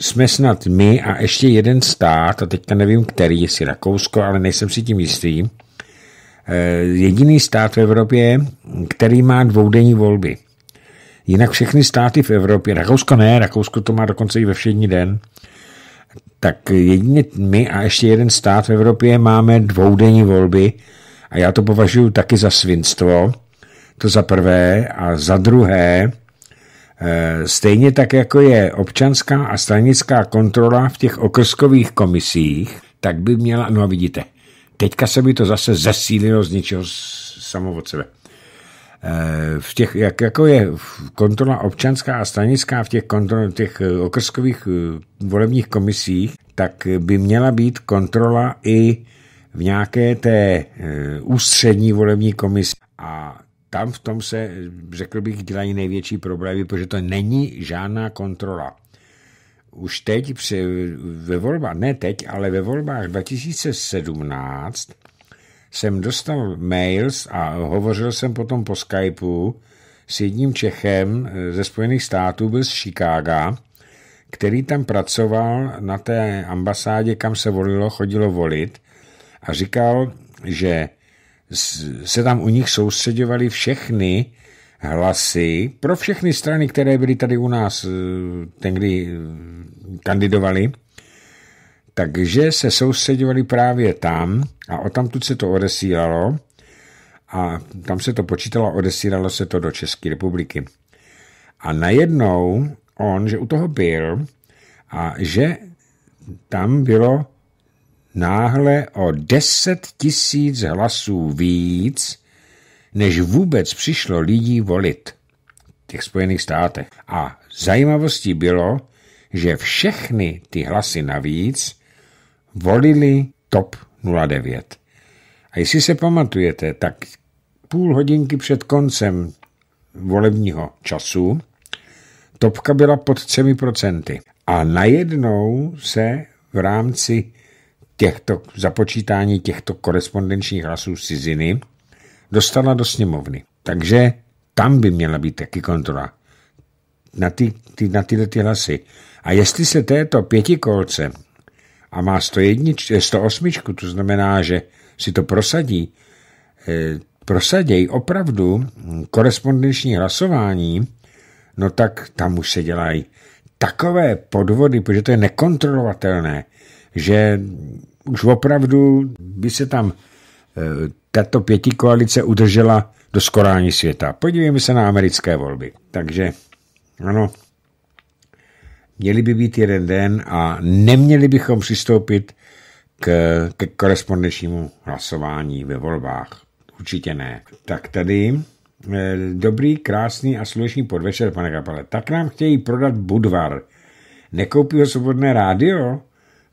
jsme snad my a ještě jeden stát, a teďka nevím který, jestli Rakousko, ale nejsem si tím jistý, eh, jediný stát v Evropě, který má dvoudenní volby. Jinak všechny státy v Evropě, Rakousko ne, Rakousko to má dokonce i ve všední den, tak jedině my a ještě jeden stát v Evropě máme dvoudenní volby a já to považuji taky za svinstvo, to za prvé, a za druhé, Eh, stejně tak, jako je občanská a stranická kontrola v těch okrskových komisích, tak by měla, no a vidíte, teďka se by to zase zesílilo z něčeho samo od sebe. Eh, v těch, jak, jako je kontrola občanská a stranická v těch, kontrol, těch eh, okrskových volebních komisích, tak by měla být kontrola i v nějaké té ústřední volební komisi. A tam v tom se, řekl bych, dělají největší problémy, protože to není žádná kontrola. Už teď při, ve volbách, ne teď, ale ve volbách 2017 jsem dostal mails a hovořil jsem potom po Skypeu s jedním Čechem eh, ze Spojených států, byl z Chicaga, který tam pracoval na té ambasádě, kam se volilo, chodilo volit a říkal, že se tam u nich soustředovaly všechny hlasy pro všechny strany, které byly tady u nás eh, tehdy eh, kandidovali, takže se soustředovali právě tam a o tamtud se to odesílalo a tam se to počítalo, odesílalo se to do České republiky. A najednou on, že u toho byl a že tam bylo náhle o deset tisíc hlasů víc, než vůbec přišlo lidí volit v těch Spojených státech. A zajímavostí bylo, že všechny ty hlasy navíc volili TOP 09. A jestli se pamatujete, tak půl hodinky před koncem volebního času topka byla pod třemi procenty. A najednou se v rámci těchto, započítání těchto korespondenčních hlasů z ciziny dostala do sněmovny. Takže tam by měla být taky kontrola na, ty, ty, na tyhle ty hlasy. A jestli se této pětikolce a má 101, 108, eh, to znamená, že si to prosadí, eh, prosadějí opravdu korespondenční hlasování, no tak tam už se dělají takové podvody, protože to je nekontrolovatelné že už opravdu by se tam eh, tato pěti koalice udržela do skorání světa. Podívejme se na americké volby. Takže ano, měli by být jeden den a neměli bychom přistoupit k, k korespondenčnímu hlasování ve volbách. Určitě ne. Tak tady eh, dobrý, krásný a slušný podvečer, pane Kapale. Tak nám chtějí prodat Budvar. Nekoupí ho svobodné rádio?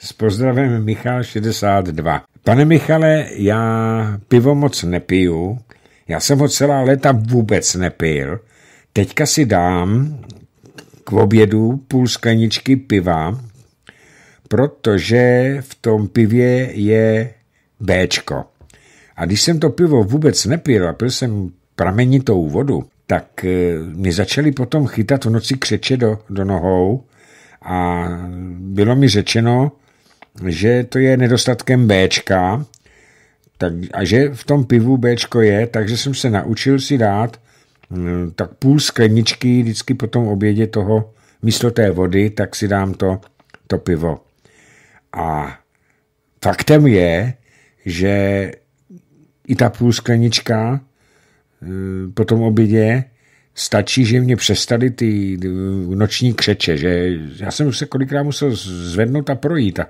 S pozdravem Michal 62. Pane Michale, já pivo moc nepiju, já jsem ho celá léta vůbec nepil. Teďka si dám k obědu půl skleničky piva, protože v tom pivě je Bčko. A když jsem to pivo vůbec nepil a pil jsem pramenitou vodu, tak eh, mi začali potom chytat v noci křeče do, do nohou a bylo mi řečeno, že to je nedostatkem Bčka tak, a že v tom pivu Bčko je, takže jsem se naučil si dát mm, tak půl skleničky vždycky po tom obědě toho, místo té vody, tak si dám to, to pivo. A faktem je, že i ta půl sklenička mm, po tom obědě Stačí, že mě přestali ty eh, noční křeče, že já jsem se kolikrát musel zvednout a projít a,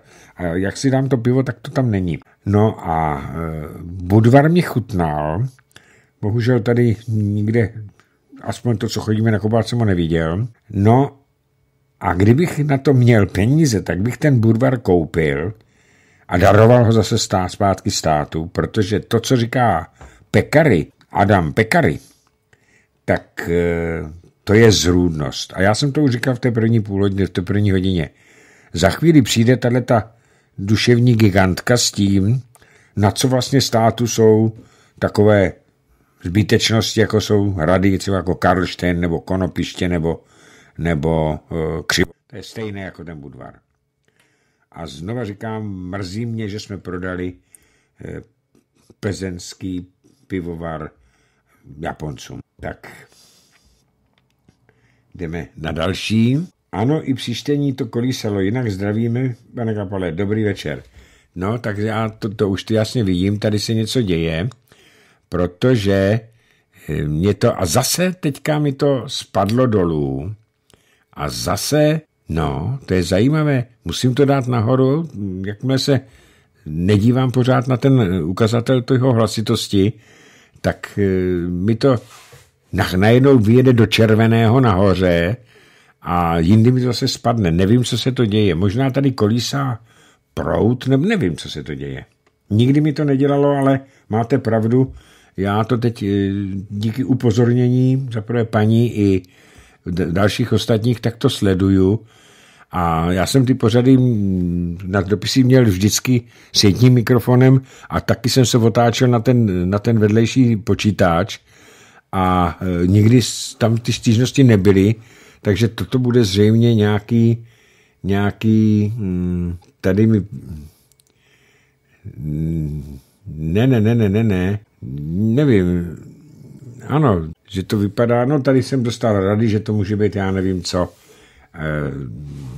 jak si dám to pivo, tak to tam není. No a eh, Budvar mě chutnal, bohužel tady nikde, aspoň to, co chodíme na Kobál, jsem ho neviděl. No a kdybych na to měl peníze, tak bych ten Budvar koupil a daroval ho zase stát, zpátky státu, protože to, co říká Pekary, Adam Pekary, tak eh, to je zrůdnost. A já jsem to už říkal v té první půlhodině, v té první hodině. Za chvíli přijde tahle ta duševní gigantka s tím, na co vlastně státu jsou takové zbytečnosti, jako jsou rady, třeba jako Karlštejn nebo Konopiště nebo, nebo uh, eh, Křivo. To je stejné jako ten Budvar. A znova říkám, mrzí mě, že jsme prodali uh, eh, pezenský pivovar Japoncům. Tak jdeme na další. Ano, i při čtení to kolísalo, jinak zdravíme, pane Kapale, dobrý večer. No, tak já to, to už to jasně vidím, tady se něco děje, protože eh, mě to, a zase teďka mi to spadlo dolů, a zase, no, to je zajímavé, musím to dát nahoru, jakmile se nedívám pořád na ten ukazatel toho hlasitosti, tak eh, mi to najednou vyjede do červeného nahoře a jindy mi to zase spadne. Nevím, co se to děje. Možná tady kolísá prout, nebo nevím, co se to děje. Nikdy mi to nedělalo, ale máte pravdu. Já to teď eh, díky upozornění zaprvé paní i dalších ostatních, tak to sleduju a já jsem ty pořady na dopisy měl vždycky s jedním mikrofonem a taky jsem se otáčel na ten, na ten vedlejší počítač a e, nikdy tam ty stížnosti nebyly, takže toto bude zřejmě nějaký, nějaký tady mi ne, ne, ne, ne, ne, ne, nevím, ano, že to vypadá, no tady jsem dostal rady, že to může být, já nevím co, Eh,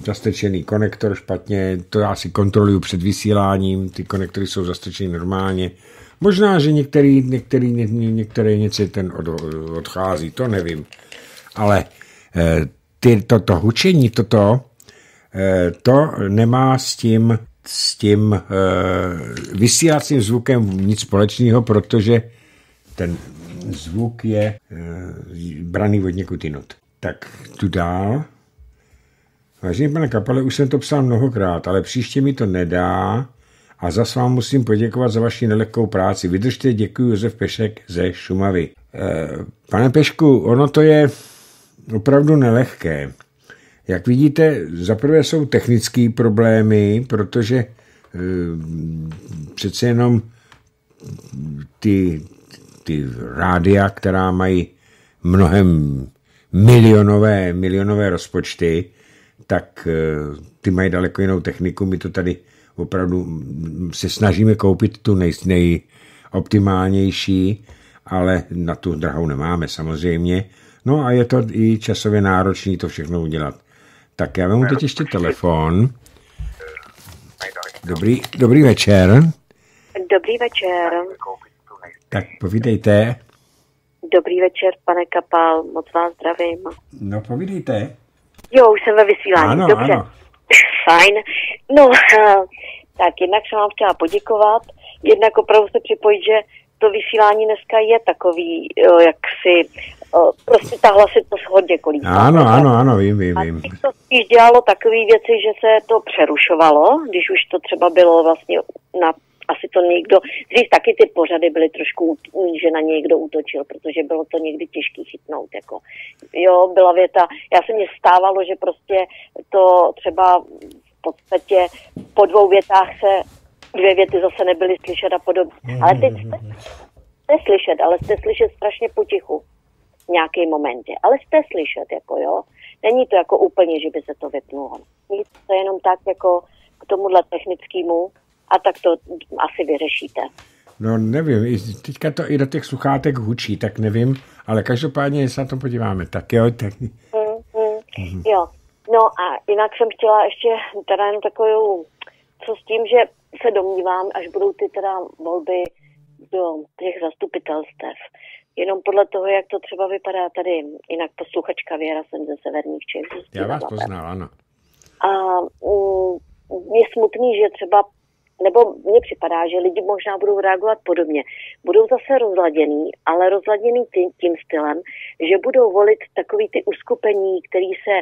zastrčený konektor špatně, to já si kontroluju před vysíláním, ty konektory jsou zastrčený normálně. Možná, že některý, některý, některý některé něco ten od, odchází, to nevím. Ale eh, ty, toto hučení, toto, eh, to nemá s tím, s tím vysílacím zvukem nic společného, protože ten zvuk je braný od někud jinut. Tak tu dál. Vážený pane Kapale, už jsem to psal mnohokrát, ale příště mi to nedá a zas vám musím poděkovat za vaši nelehkou práci. Vydržte, děkuji Josef Pešek ze Šumavy. E, pane Pešku, ono to je opravdu nelehké. Jak vidíte, zaprvé jsou technické problémy, protože e, přece jenom ty, ty rádia, která mají mnohem milionové, milionové rozpočty, tak eh, ty mají daleko jinou techniku. My to tady opravdu se snažíme koupit tu nej, nejoptimálnější, ale na tu drahou nemáme samozřejmě. No a je to i časově náročný to všechno udělat. Tak já vám teď ještě telefon. Dobrý, dobrý večer. Dobrý večer. Tak povídejte. Dobrý večer, pane Kapal, moc vás zdravím. No povídejte. Jo, už jsem ve vysílání, ano, dobře. Ano. Fajn. No, tak jednak jsem vám chtěla poděkovat, jednak opravdu se připojit, že to vysílání dneska je takový, jak si prostě ta hlasitost to shodně kolík. Ano, ano, ano, vím, vím, vím. A to spíš dělalo takové věci, že se to přerušovalo, když už to třeba bylo vlastně na asi to někdo, dřív taky ty pořady byly trošku, že na někdo útočil, protože bylo to někdy těžký chytnout, jako. Jo, byla věta, já se mě stávalo, že prostě to třeba v podstatě po dvou větách se dvě věty zase nebyly slyšet a podobně. Mhm, ale teď jste, mhm, mhm. jste slyšet, ale jste slyšet strašně potichu v nějaký momentě. Ale jste slyšet, jako jo. Není to jako úplně, že by se to vypnulo. Nic to je jenom tak, jako k tomuhle technickému, a tak to asi vyřešíte. No nevím, teďka to i do těch sluchátek hučí, tak nevím, ale každopádně se na to podíváme. Tak jo, tak... Mm, mm, mm. Jo, no a jinak jsem chtěla ještě teda jen takovou, co s tím, že se domnívám, až budou ty teda volby do těch zastupitelstev. Jenom podle toho, jak to třeba vypadá tady, jinak posluchačka Věra jsem ze severních Čech. Já vás poznám, ano. A um, je smutný, že třeba nebo mně připadá, že lidi možná budou reagovat podobně. Budou zase rozladěný, ale rozladěný tím, tím stylem, že budou volit takový ty uskupení, který se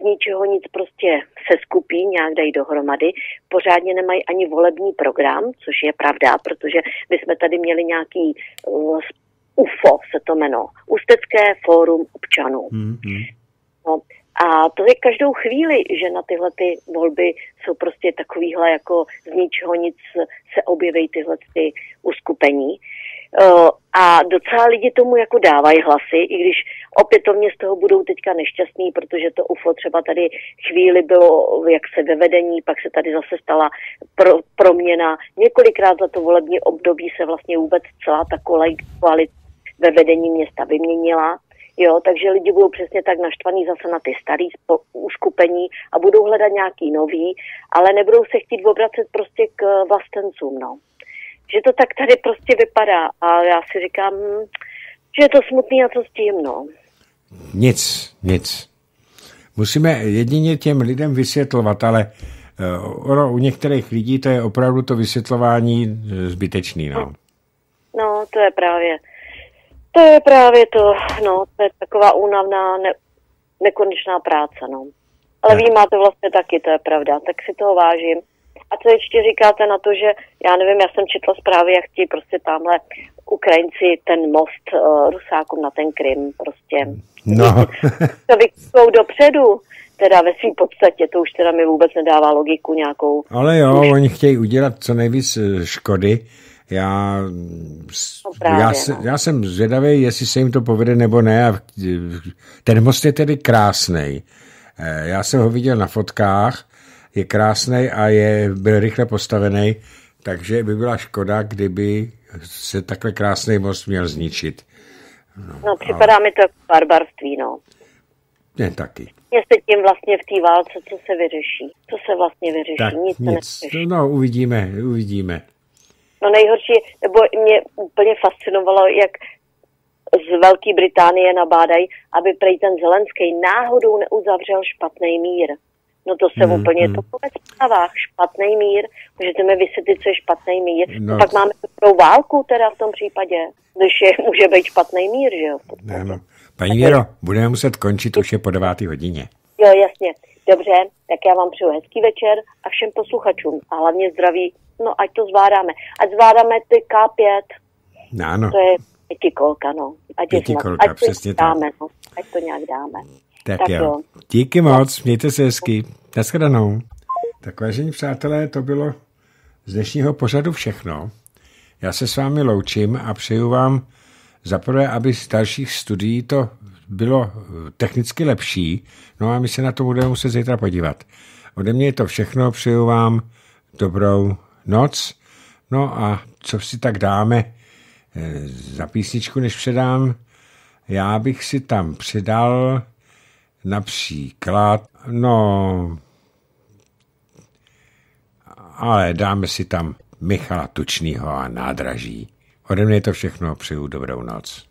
z ničeho nic prostě se skupí, nějak dají dohromady, pořádně nemají ani volební program, což je pravda, protože my jsme tady měli nějaký uh, UFO se to jmenuje, Ústecké fórum občanů. Mm-hmm. No, a to je každou chvíli, že na tyhle ty volby jsou prostě takovýhle jako z ničeho nic se objeví tyhle ty uskupení. A docela lidi tomu jako dávají hlasy, i když opětovně z toho budou teďka nešťastní, protože to UFO třeba tady chvíli bylo, jak se ve vedení, pak se tady zase stala pro, proměna. Několikrát za to volební období se vlastně vůbec celá ta koalice ve vedení města vyměnila Jo, takže lidi budou přesně tak naštvaní zase na ty starý uskupení a budou hledat nějaký nový, ale nebudou se chtít obracet prostě k eh, vlastencům, no. Že to tak tady prostě vypadá a já si říkám, že je to smutný a co s tím, no. Nic, nic. Musíme jedině těm lidem vysvětlovat, ale eh, ono u některých lidí to je opravdu to vysvětlování eh, zbytečný, no. No, to je právě to je právě to, no, to je taková únavná, ne, nekonečná práce, no. Ale vy máte vlastně taky, to je pravda, tak si toho vážím. A co ještě říkáte na to, že, já nevím, já jsem četla zprávy, jak ti prostě tamhle Ukrajinci ten most uh, Rusákům na ten Krym prostě. No. to vykupou dopředu, teda ve svým podstatě, to už teda mi vůbec nedává logiku nějakou. Ale jo, už... oni chtějí udělat co nejvíc eh, škody, já, no já, se, no. já jsem zvědavý, jestli se jim to povede nebo ne. A ten most je tedy krásný. Eh, já jsem ho viděl na fotkách, je krásný a je, byl rychle postavený, takže by byla škoda, kdyby se takhle krásný most měl zničit. No, no připadá ale... mi to jako barbarství, no. Ne, taky. se tím vlastně v té válce, co se vyřeší? Co se vlastně vyřeší? Tak nic, nic. No, uvidíme, uvidíme. No nejhorší, nebo mě úplně fascinovalo, jak z Velké Británie nabádají, aby prej ten Zelenský náhodou neuzavřel špatný mír. No to se hmm, úplně, hmm. to vůbec zprávách, špatný mír, můžete mi vysvětlit, co je špatný mír. No. Pak máme pro válku teda v tom případě, když je, může být špatný mír, že jo? Ne, no. Paní Věro, budeme muset končit, už je po devátý hodině. Jo, jasně. Dobře, tak já vám přeju hezký večer a všem posluchačům a hlavně zdraví. No ať to zvládáme. Ať zvládáme ty K5. No, ano. To je pětikolka, no. Ať pětikolka, ať přesně to Dáme, no. Ať to nějak dáme. Tak, tak jo. jo. Díky moc, mějte se hezky. Naschledanou. Tak vážení přátelé, to bylo z dnešního pořadu všechno. Já se s vámi loučím a přeju vám zaprvé, aby z dalších studií to bylo eh, technicky lepší. No a my se na to budeme muset zítra podívat. Ode mě je to všechno, přeju vám dobrou noc. No a co si tak dáme eh, za písničku, než předám? Já bych si tam předal například, no, ale dáme si tam Michala Tučnýho a nádraží. Ode mě je to všechno, přeju dobrou noc.